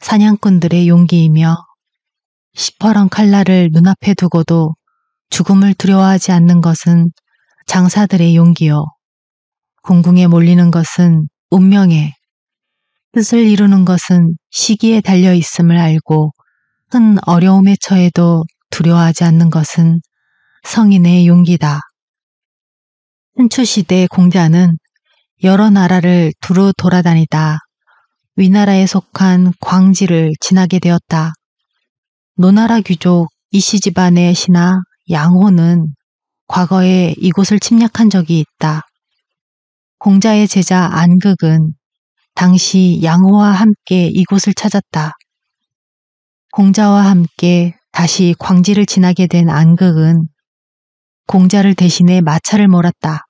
사냥꾼들의 용기이며 시퍼런 칼날을 눈앞에 두고도 죽음을 두려워하지 않는 것은 장사들의 용기요. 공궁에 몰리는 것은 운명에, 뜻을 이루는 것은 시기에 달려 있음을 알고 큰 어려움에 처해도 두려워하지 않는 것은 성인의 용기다. 신추시대 의 공자는 여러 나라를 두루 돌아다니다 위나라에 속한 광지를 지나게 되었다. 노나라 귀족 이씨 집안의 신하 양호는 과거에 이곳을 침략한 적이 있다. 공자의 제자 안극은 당시 양호와 함께 이곳을 찾았다. 공자와 함께 다시 광지를 지나게 된 안극은 공자를 대신해 마차를 몰았다.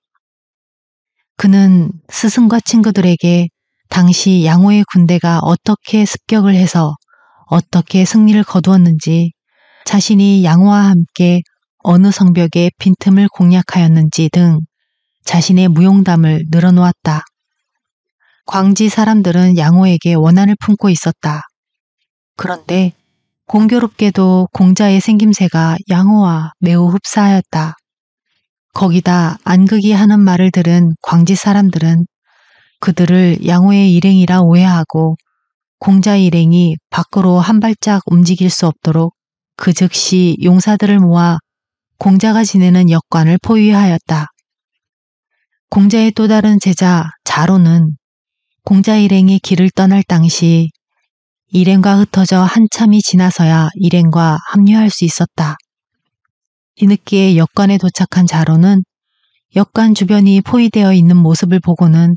그는 스승과 친구들에게 당시 양호의 군대가 어떻게 습격을 해서 어떻게 승리를 거두었는지 자신이 양호와 함께 어느 성벽에 빈틈을 공략하였는지 등 자신의 무용담을 늘어놓았다. 광지 사람들은 양호에게 원한을 품고 있었다. 그런데 공교롭게도 공자의 생김새가 양호와 매우 흡사하였다. 거기다 안극이 하는 말을 들은 광지 사람들은 그들을 양호의 일행이라 오해하고 공자 일행이 밖으로 한 발짝 움직일 수 없도록 그 즉시 용사들을 모아 공자가 지내는 역관을 포위하였다. 공자의 또 다른 제자 자로는 공자 일행이 길을 떠날 당시 일행과 흩어져 한참이 지나서야 일행과 합류할 수 있었다. 뒤늦게 역관에 도착한 자로는 역관 주변이 포위되어 있는 모습을 보고는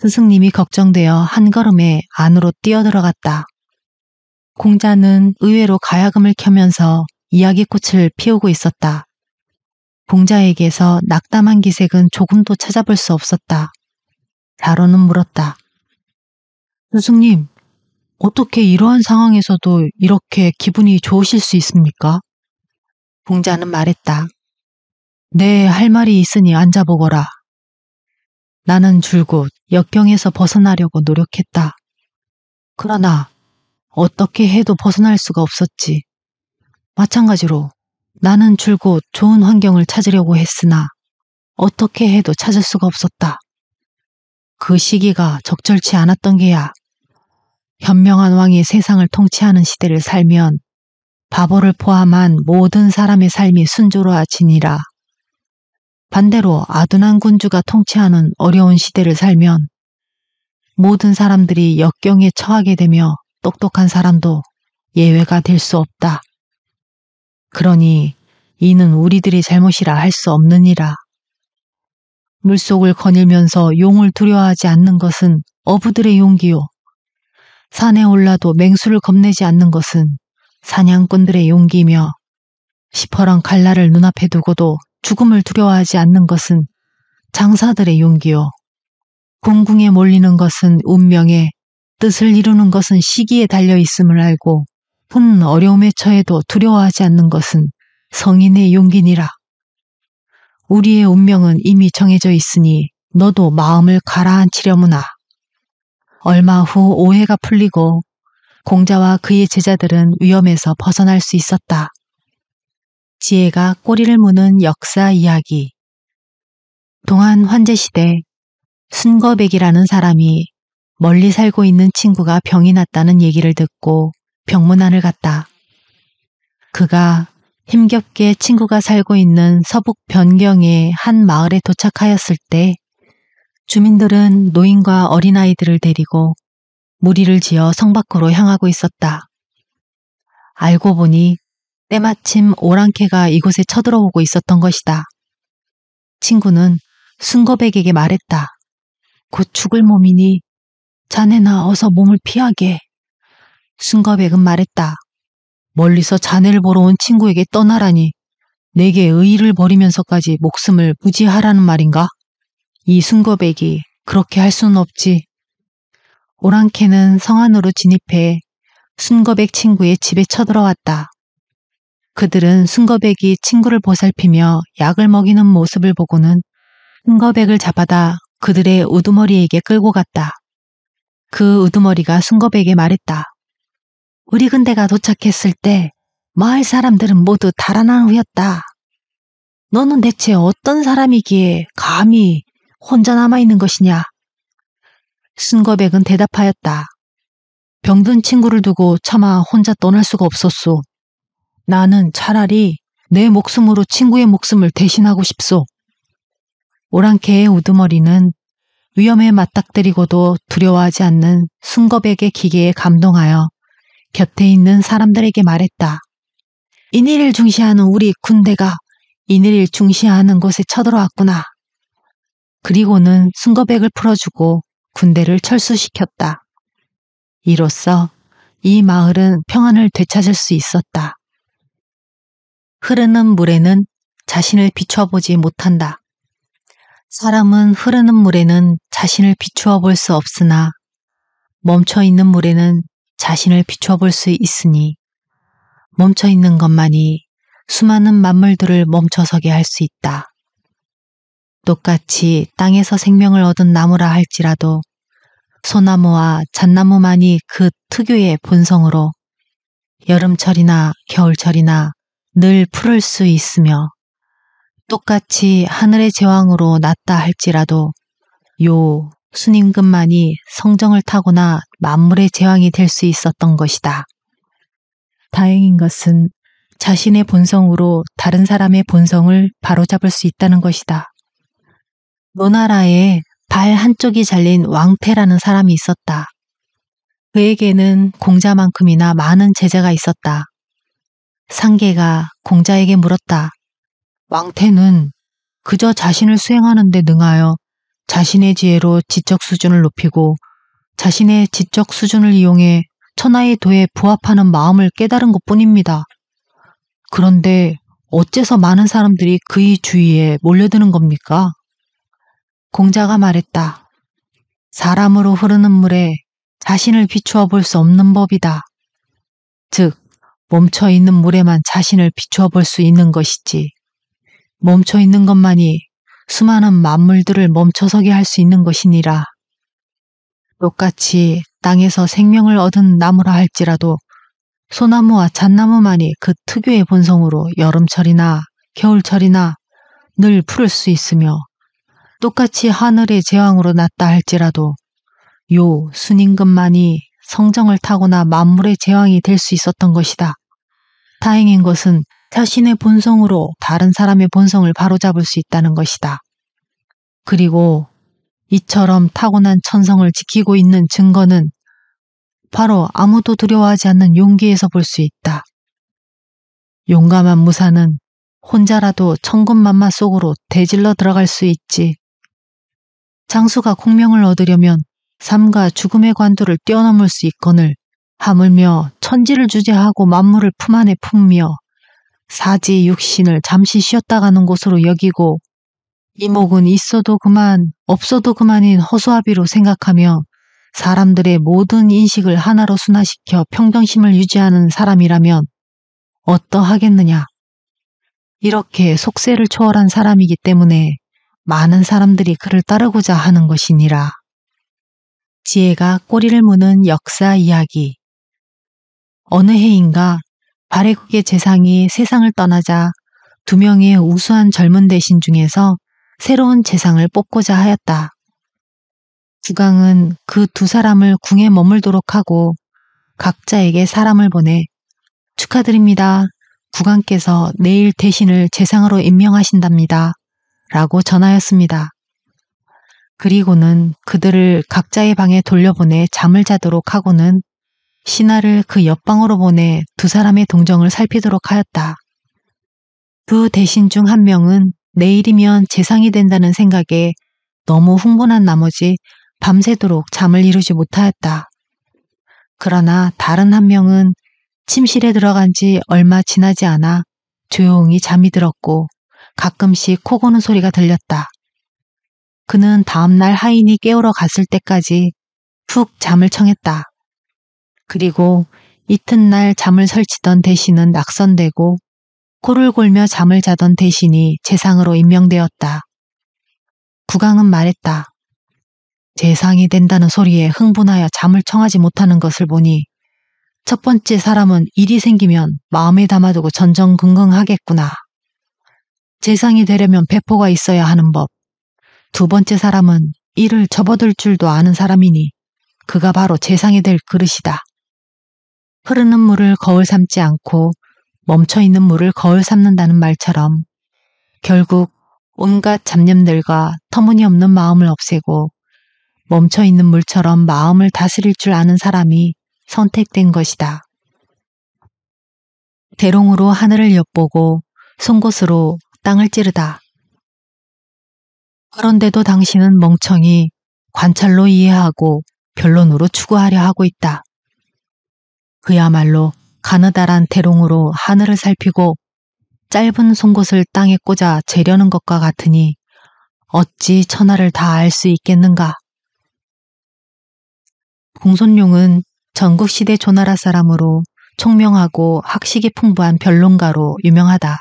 스승님이 걱정되어 한 걸음에 안으로 뛰어들어갔다. 공자는 의외로 가야금을 켜면서 이야기꽃을 피우고 있었다. 공자에게서 낙담한 기색은 조금도 찾아볼 수 없었다. 자로는 물었다. 스승님, 어떻게 이러한 상황에서도 이렇게 기분이 좋으실 수 있습니까? 공자는 말했다. 네, 할 말이 있으니 앉아보거라. 나는 줄곧 역경에서 벗어나려고 노력했다. 그러나 어떻게 해도 벗어날 수가 없었지. 마찬가지로 나는 줄곧 좋은 환경을 찾으려고 했으나 어떻게 해도 찾을 수가 없었다. 그 시기가 적절치 않았던 게야. 현명한 왕이 세상을 통치하는 시대를 살면 바보를 포함한 모든 사람의 삶이 순조로워지니라. 반대로 아둔한 군주가 통치하는 어려운 시대를 살면 모든 사람들이 역경에 처하게 되며 똑똑한 사람도 예외가 될 수 없다. 그러니 이는 우리들이 잘못이라 할 수 없느니라. 물속을 거닐면서 용을 두려워하지 않는 것은 어부들의 용기요. 산에 올라도 맹수를 겁내지 않는 것은 사냥꾼들의 용기며 시퍼런 갈라를 눈앞에 두고도 죽음을 두려워하지 않는 것은 장사들의 용기요. 공궁에 몰리는 것은 운명에, 뜻을 이루는 것은 시기에 달려 있음을 알고, 혼 어려움에 처해도 두려워하지 않는 것은 성인의 용기니라. 우리의 운명은 이미 정해져 있으니 너도 마음을 가라앉히려무나. 얼마 후 오해가 풀리고 공자와 그의 제자들은 위험에서 벗어날 수 있었다. 지혜가 꼬리를 무는 역사 이야기. 동안 환제시대 순거백이라는 사람이 멀리 살고 있는 친구가 병이 났다는 얘기를 듣고 병문안을 갔다. 그가 힘겹게 친구가 살고 있는 서북 변경의 한 마을에 도착하였을 때 주민들은 노인과 어린아이들을 데리고 무리를 지어 성 밖으로 향하고 있었다. 알고 보니 때마침 오랑캐가 이곳에 쳐들어오고 있었던 것이다. 친구는 순거백에게 말했다. 곧 죽을 몸이니 자네나 어서 몸을 피하게. 순거백은 말했다. 멀리서 자네를 보러 온 친구에게 떠나라니 내게 의의를 버리면서까지 목숨을 무지하라는 말인가? 이 순거백이 그렇게 할 수는 없지. 오랑캐는 성안으로 진입해 순거백 친구의 집에 쳐들어왔다. 그들은 승거백이 친구를 보살피며 약을 먹이는 모습을 보고는 승거백을 잡아다 그들의 우두머리에게 끌고 갔다. 그 우두머리가 승거백에 말했다. 우리 근대가 도착했을 때 마을 사람들은 모두 달아난 후였다. 너는 대체 어떤 사람이기에 감히 혼자 남아있는 것이냐? 승거백은 대답하였다. 병든 친구를 두고 차마 혼자 떠날 수가 없었소. 나는 차라리 내 목숨으로 친구의 목숨을 대신하고 싶소. 오랑캐의 우두머리는 위험에 맞닥뜨리고도 두려워하지 않는 순거백의 기계에 감동하여 곁에 있는 사람들에게 말했다. 인일을 중시하는 우리 군대가 인일을 중시하는 곳에 쳐들어왔구나. 그리고는 순거백을 풀어주고 군대를 철수시켰다. 이로써 이 마을은 평안을 되찾을 수 있었다. 흐르는 물에는 자신을 비춰보지 못한다. 사람은 흐르는 물에는 자신을 비추어 볼 수 없으나 멈춰 있는 물에는 자신을 비추어볼 수 있으니 멈춰 있는 것만이 수많은 만물들을 멈춰서게 할 수 있다. 똑같이 땅에서 생명을 얻은 나무라 할지라도 소나무와 잣나무만이 그 특유의 본성으로 여름철이나 겨울철이나 늘 풀을 수 있으며 똑같이 하늘의 제왕으로 났다 할지라도 요 순임금만이 성정을 타거나 만물의 제왕이 될 수 있었던 것이다. 다행인 것은 자신의 본성으로 다른 사람의 본성을 바로잡을 수 있다는 것이다. 노나라에 발 한쪽이 잘린 왕태라는 사람이 있었다. 그에게는 공자만큼이나 많은 제자가 있었다. 상계가 공자에게 물었다. 왕태는 그저 자신을 수행하는데 능하여 자신의 지혜로 지적 수준을 높이고 자신의 지적 수준을 이용해 천하의 도에 부합하는 마음을 깨달은 것 뿐입니다. 그런데 어째서 많은 사람들이 그의 주위에 몰려드는 겁니까? 공자가 말했다. 사람으로 흐르는 물에 자신을 비추어 볼 수 없는 법이다. 즉, 멈춰 있는 물에만 자신을 비추어 볼 수 있는 것이지. 멈춰 있는 것만이 수많은 만물들을 멈춰서게 할 수 있는 것이니라. 똑같이 땅에서 생명을 얻은 나무라 할지라도 소나무와 잣나무만이 그 특유의 본성으로 여름철이나 겨울철이나 늘 푸를 수 있으며 똑같이 하늘의 제왕으로 났다 할지라도 요 순임금만이 성정을 타거나 만물의 제왕이 될 수 있었던 것이다. 다행인 것은 자신의 본성으로 다른 사람의 본성을 바로잡을 수 있다는 것이다. 그리고 이처럼 타고난 천성을 지키고 있는 증거는 바로 아무도 두려워하지 않는 용기에서 볼 수 있다. 용감한 무사는 혼자라도 천군만마 속으로 대질러 들어갈 수 있지. 장수가 공명을 얻으려면 삶과 죽음의 관도를 뛰어넘을 수 있거늘 하물며 천지를 주제하고 만물을 품 안에 품며 사지 육신을 잠시 쉬었다 가는 곳으로 여기고 이목은 있어도 그만 없어도 그만인 허수아비로 생각하며 사람들의 모든 인식을 하나로 순화시켜 평정심을 유지하는 사람이라면 어떠하겠느냐. 이렇게 속세를 초월한 사람이기 때문에 많은 사람들이 그를 따르고자 하는 것이니라. 지혜가 꼬리를 무는 역사 이야기. 어느 해인가 바레국의 재상이 세상을 떠나자 두 명의 우수한 젊은 대신 중에서 새로운 재상을 뽑고자 하였다. 국왕은 그 두 사람을 궁에 머물도록 하고 각자에게 사람을 보내 축하드립니다. 국왕께서 내일 대신을 재상으로 임명하신답니다. 라고 전하였습니다. 그리고는 그들을 각자의 방에 돌려보내 잠을 자도록 하고는 신하를 그 옆방으로 보내 두 사람의 동정을 살피도록 하였다. 두 대신 중 한 명은 내일이면 재상이 된다는 생각에 너무 흥분한 나머지 밤새도록 잠을 이루지 못하였다. 그러나 다른 한 명은 침실에 들어간 지 얼마 지나지 않아 조용히 잠이 들었고 가끔씩 코 고는 소리가 들렸다. 그는 다음날 하인이 깨우러 갔을 때까지 푹 잠을 청했다. 그리고 이튿날 잠을 설치던 대신은 낙선되고 코를 골며 잠을 자던 대신이 재상으로 임명되었다. 국왕은 말했다. 재상이 된다는 소리에 흥분하여 잠을 청하지 못하는 것을 보니 첫 번째 사람은 일이 생기면 마음에 담아두고 전전긍긍하겠구나. 재상이 되려면 배포가 있어야 하는 법, 두 번째 사람은 이를 접어들 줄도 아는 사람이니 그가 바로 재상이 될 그릇이다. 흐르는 물을 거울 삼지 않고 멈춰 있는 물을 거울 삼는다는 말처럼 결국 온갖 잡념들과 터무니없는 마음을 없애고 멈춰 있는 물처럼 마음을 다스릴 줄 아는 사람이 선택된 것이다. 대롱으로 하늘을 엿보고 송곳으로 땅을 찌르다. 그런데도 당신은 멍청이 관찰로 이해하고 변론으로 추구하려 하고 있다. 그야말로 가느다란 대롱으로 하늘을 살피고 짧은 송곳을 땅에 꽂아 재려는 것과 같으니 어찌 천하를 다 알 수 있겠는가. 공손룡은 전국시대 조나라 사람으로 총명하고 학식이 풍부한 변론가로 유명하다.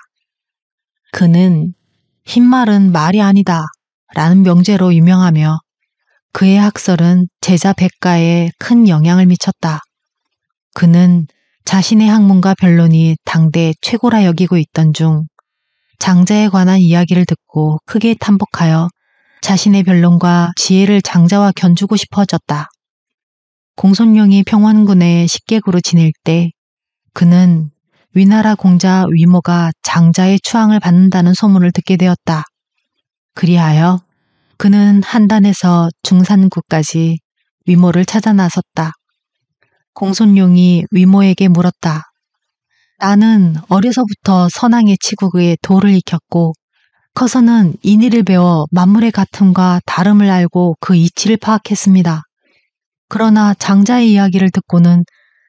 그는 흰말은 말이 아니다 라는 명제로 유명하며 그의 학설은 제자 백가에 큰 영향을 미쳤다. 그는 자신의 학문과 변론이 당대 최고라 여기고 있던 중 장자에 관한 이야기를 듣고 크게 탐복하여 자신의 변론과 지혜를 장자와 견주고 싶어졌다. 공손룡이 평원군에 식객으로 지낼 때 그는 위나라 공자 위모가 장자의 추앙을 받는다는 소문을 듣게 되었다. 그리하여 그는 한단에서 중산구까지 위모를 찾아 나섰다. 공손용이 위모에게 물었다. 나는 어려서부터 선왕의 치국에 도를 익혔고 커서는 인의를 배워 만물의 같음과 다름을 알고 그 이치를 파악했습니다. 그러나 장자의 이야기를 듣고는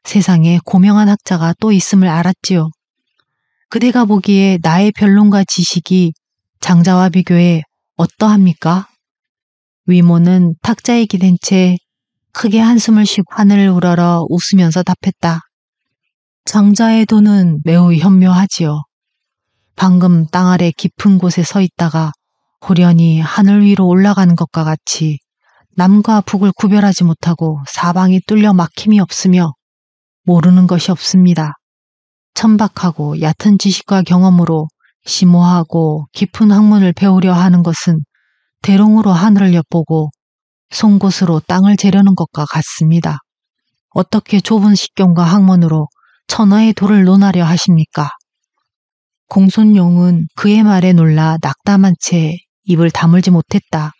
세상에 고명한 학자가 또 있음을 알았지요. 그대가 보기에 나의 변론과 지식이 장자와 비교해 어떠합니까? 위모는 탁자에 기댄 채 크게 한숨을 쉬고 하늘을 우러러 웃으면서 답했다. 장자의 돈은 매우 현묘하지요. 방금 땅 아래 깊은 곳에 서 있다가 호련히 하늘 위로 올라가는 것과 같이 남과 북을 구별하지 못하고 사방이 뚫려 막힘이 없으며 모르는 것이 없습니다. 천박하고 얕은 지식과 경험으로 심오하고 깊은 학문을 배우려 하는 것은 대롱으로 하늘을 엿보고 송곳으로 땅을 재려는 것과 같습니다. 어떻게 좁은 식견과 학문으로 천하의 도를 논하려 하십니까? 공손용은 그의 말에 놀라 낙담한 채 입을 다물지 못했다.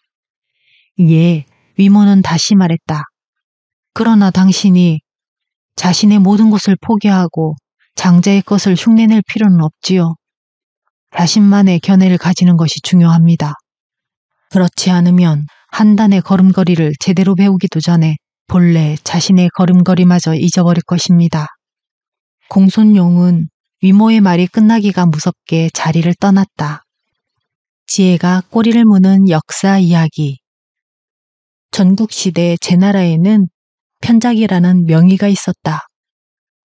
예, 위모는 다시 말했다. 그러나 당신이 자신의 모든 것을 포기하고 장자의 것을 흉내낼 필요는 없지요. 자신만의 견해를 가지는 것이 중요합니다. 그렇지 않으면 한 단의 걸음걸이를 제대로 배우기도 전에 본래 자신의 걸음걸이마저 잊어버릴 것입니다. 공손용은 위모의 말이 끝나기가 무섭게 자리를 떠났다. 지혜가 꼬리를 무는 역사 이야기. 전국시대 제 나라에는 편작이라는 명의가 있었다.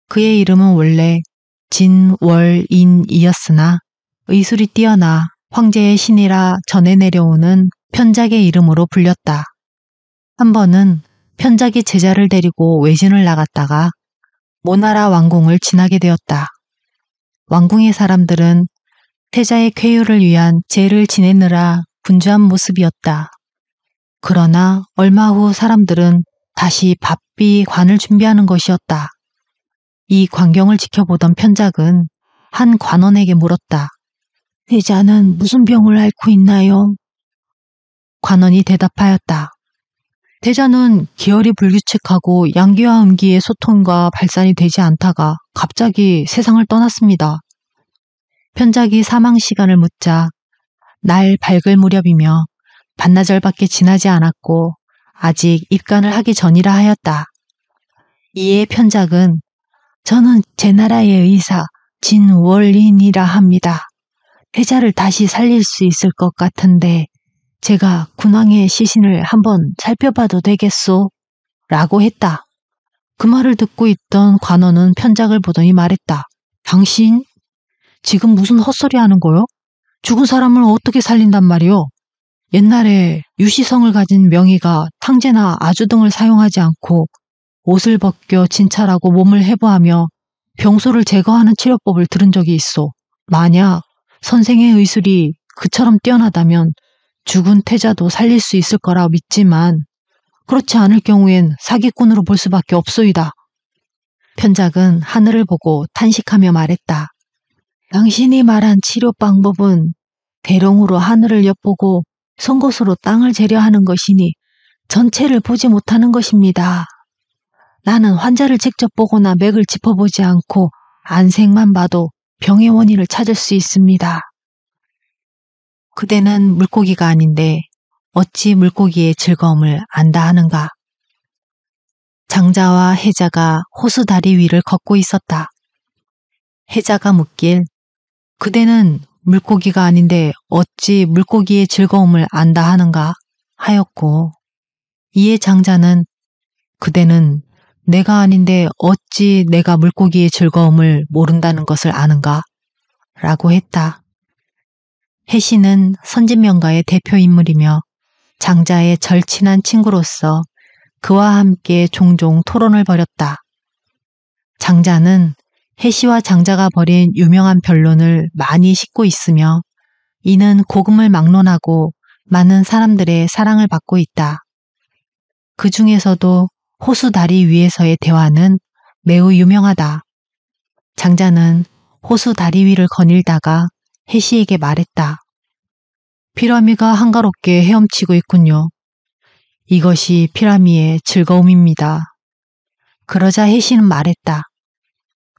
그의 이름은 원래 진월인이었으나 의술이 뛰어나 황제의 신이라 전해 내려오는 편작의 이름으로 불렸다. 한 번은 편작이 제자를 데리고 외진을 나갔다가 모나라 왕궁을 지나게 되었다. 왕궁의 사람들은 태자의 쾌유를 위한 제를 지내느라 분주한 모습이었다. 그러나 얼마 후 사람들은 다시 밥비 관을 준비하는 것이었다. 이 광경을 지켜보던 편작은 한 관원에게 물었다. 내 자는 무슨 병을 앓고 있나요? 관원이 대답하였다. 대자는 기혈이 불규칙하고 양기와 음기의 소통과 발산이 되지 않다가 갑자기 세상을 떠났습니다. 편작이 사망 시간을 묻자 날 밝을 무렵이며 반나절밖에 지나지 않았고 아직 입간을 하기 전이라 하였다. 이에 편작은 저는 제 나라의 의사 진월린이라 합니다. 회자를 다시 살릴 수 있을 것 같은데 제가 군왕의 시신을 한번 살펴봐도 되겠소? 라고 했다. 그 말을 듣고 있던 관원은 편작을 보더니 말했다. 당신? 지금 무슨 헛소리 하는 거요? 죽은 사람을 어떻게 살린단 말이요? 옛날에 유시성을 가진 명의가 탕제나 아주 등을 사용하지 않고 옷을 벗겨 진찰하고 몸을 해부하며 병소를 제거하는 치료법을 들은 적이 있어. 만약 선생의 의술이 그처럼 뛰어나다면 죽은 태자도 살릴 수 있을 거라 믿지만 그렇지 않을 경우엔 사기꾼으로 볼 수밖에 없소이다. 편작은 하늘을 보고 탄식하며 말했다. 당신이 말한 치료 방법은 대롱으로 하늘을 엿보고 송곳으로 땅을 재려하는 것이니 전체를 보지 못하는 것입니다. 나는 환자를 직접 보거나 맥을 짚어보지 않고 안색만 봐도 병의 원인을 찾을 수 있습니다. 그대는 물고기가 아닌데 어찌 물고기의 즐거움을 안다 하는가. 장자와 해자가 호수 다리 위를 걷고 있었다. 해자가 묻길 그대는 물고기가 아닌데 어찌 물고기의 즐거움을 안다 하는가 하였고 이에 장자는 그대는 내가 아닌데 어찌 내가 물고기의 즐거움을 모른다는 것을 아는가? 라고 했다. 해시는 선진명가의 대표 인물이며 장자의 절친한 친구로서 그와 함께 종종 토론을 벌였다. 장자는 해시와 장자가 벌인 유명한 변론을 많이 싣고 있으며 이는 고금을 막론하고 많은 사람들의 사랑을 받고 있다. 그 중에서도 호수 다리 위에서의 대화는 매우 유명하다. 장자는 호수 다리 위를 거닐다가 해시에게 말했다. 피라미가 한가롭게 헤엄치고 있군요. 이것이 피라미의 즐거움입니다. 그러자 해시는 말했다.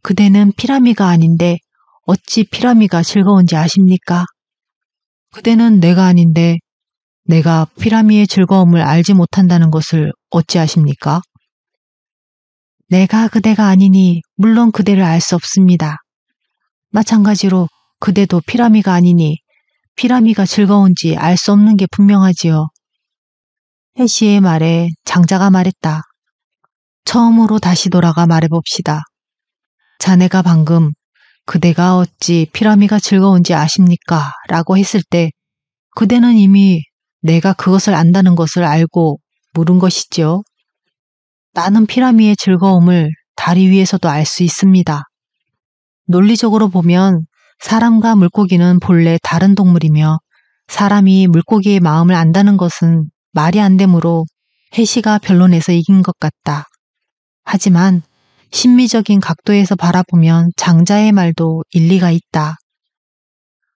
그대는 피라미가 아닌데 어찌 피라미가 즐거운지 아십니까? 그대는 내가 아닌데 내가 피라미의 즐거움을 알지 못한다는 것을 어찌 아십니까? 내가 그대가 아니니 물론 그대를 알 수 없습니다. 마찬가지로 그대도 피라미가 아니니 피라미가 즐거운지 알 수 없는 게 분명하지요. 해시의 말에 장자가 말했다. 처음으로 다시 돌아가 말해봅시다. 자네가 방금 그대가 어찌 피라미가 즐거운지 아십니까? 라고 했을 때 그대는 이미 내가 그것을 안다는 것을 알고 물은 것이지요. 나는 피라미의 즐거움을 다리 위에서도 알 수 있습니다. 논리적으로 보면 사람과 물고기는 본래 다른 동물이며 사람이 물고기의 마음을 안다는 것은 말이 안 되므로 해시가 변론에서 이긴 것 같다. 하지만 심미적인 각도에서 바라보면 장자의 말도 일리가 있다.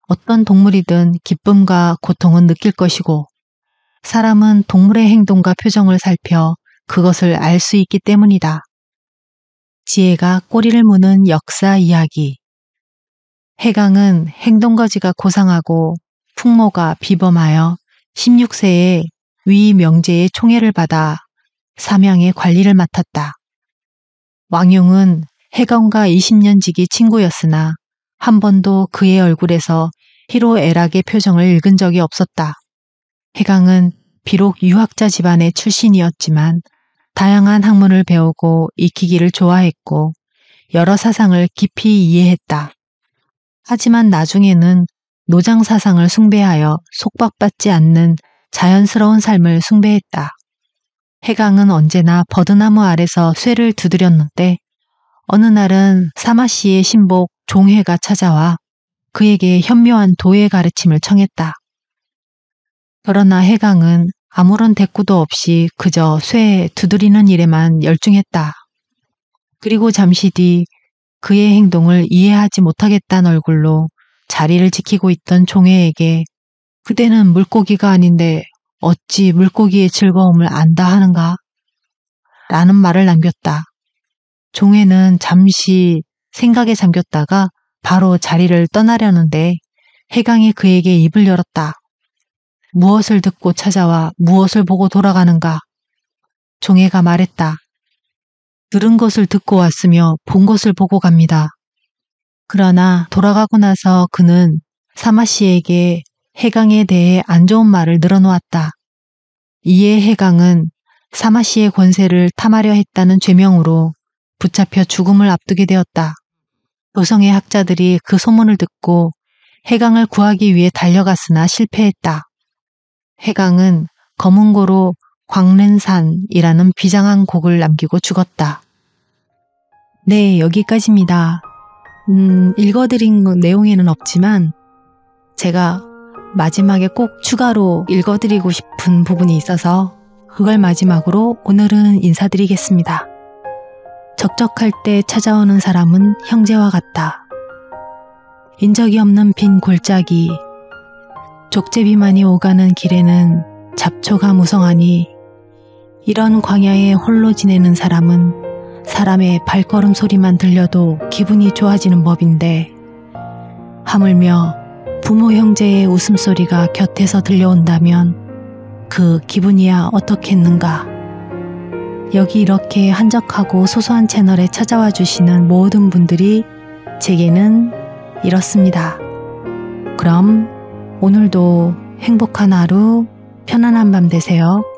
어떤 동물이든 기쁨과 고통은 느낄 것이고 사람은 동물의 행동과 표정을 살펴 그것을 알 수 있기 때문이다. 지혜가 꼬리를 무는 역사 이야기. 해강은 행동거지가 고상하고 풍모가 비범하여 16세에 위 명제의 총애를 받아 사명의 관리를 맡았다. 왕용은 해강과 20년 지기 친구였으나 한 번도 그의 얼굴에서 희로애락의 표정을 읽은 적이 없었다. 해강은 비록 유학자 집안의 출신이었지만 다양한 학문을 배우고 익히기를 좋아했고 여러 사상을 깊이 이해했다. 하지만 나중에는 노장 사상을 숭배하여 속박받지 않는 자연스러운 삶을 숭배했다. 해강은 언제나 버드나무 아래서 쇠를 두드렸는데 어느 날은 사마씨의 신복 종회가 찾아와 그에게 현묘한 도의 가르침을 청했다. 그러나 해강은 아무런 대꾸도 없이 그저 쇠 두드리는 일에만 열중했다. 그리고 잠시 뒤 그의 행동을 이해하지 못하겠다는 얼굴로 자리를 지키고 있던 종애에게 그대는 물고기가 아닌데 어찌 물고기의 즐거움을 안다 하는가? 라는 말을 남겼다. 종애는 잠시 생각에 잠겼다가 바로 자리를 떠나려는데 해강이 그에게 입을 열었다. 무엇을 듣고 찾아와 무엇을 보고 돌아가는가? 종애가 말했다. 들은 것을 듣고 왔으며 본 것을 보고 갑니다. 그러나 돌아가고 나서 그는 사마 씨에게 해강에 대해 안 좋은 말을 늘어놓았다. 이에 해강은 사마 씨의 권세를 탐하려 했다는 죄명으로 붙잡혀 죽음을 앞두게 되었다. 도성의 학자들이 그 소문을 듣고 해강을 구하기 위해 달려갔으나 실패했다. 해강은 검은고로 광릉산이라는 비장한 곡을 남기고 죽었다. 네, 여기까지입니다. 음, 읽어드린 내용에는 없지만 제가 마지막에 꼭 추가로 읽어드리고 싶은 부분이 있어서 그걸 마지막으로 오늘은 인사드리겠습니다. 적적할 때 찾아오는 사람은 형제와 같다. 인적이 없는 빈 골짜기, 족제비만이 오가는 길에는 잡초가 무성하니 이런 광야에 홀로 지내는 사람은 사람의 발걸음 소리만 들려도 기분이 좋아지는 법인데 하물며 부모 형제의 웃음소리가 곁에서 들려온다면 그 기분이야 어떻겠는가. 여기 이렇게 한적하고 소소한 채널에 찾아와 주시는 모든 분들이 제게는 이렇습니다. 그럼 오늘도 행복한 하루, 편안한 밤 되세요.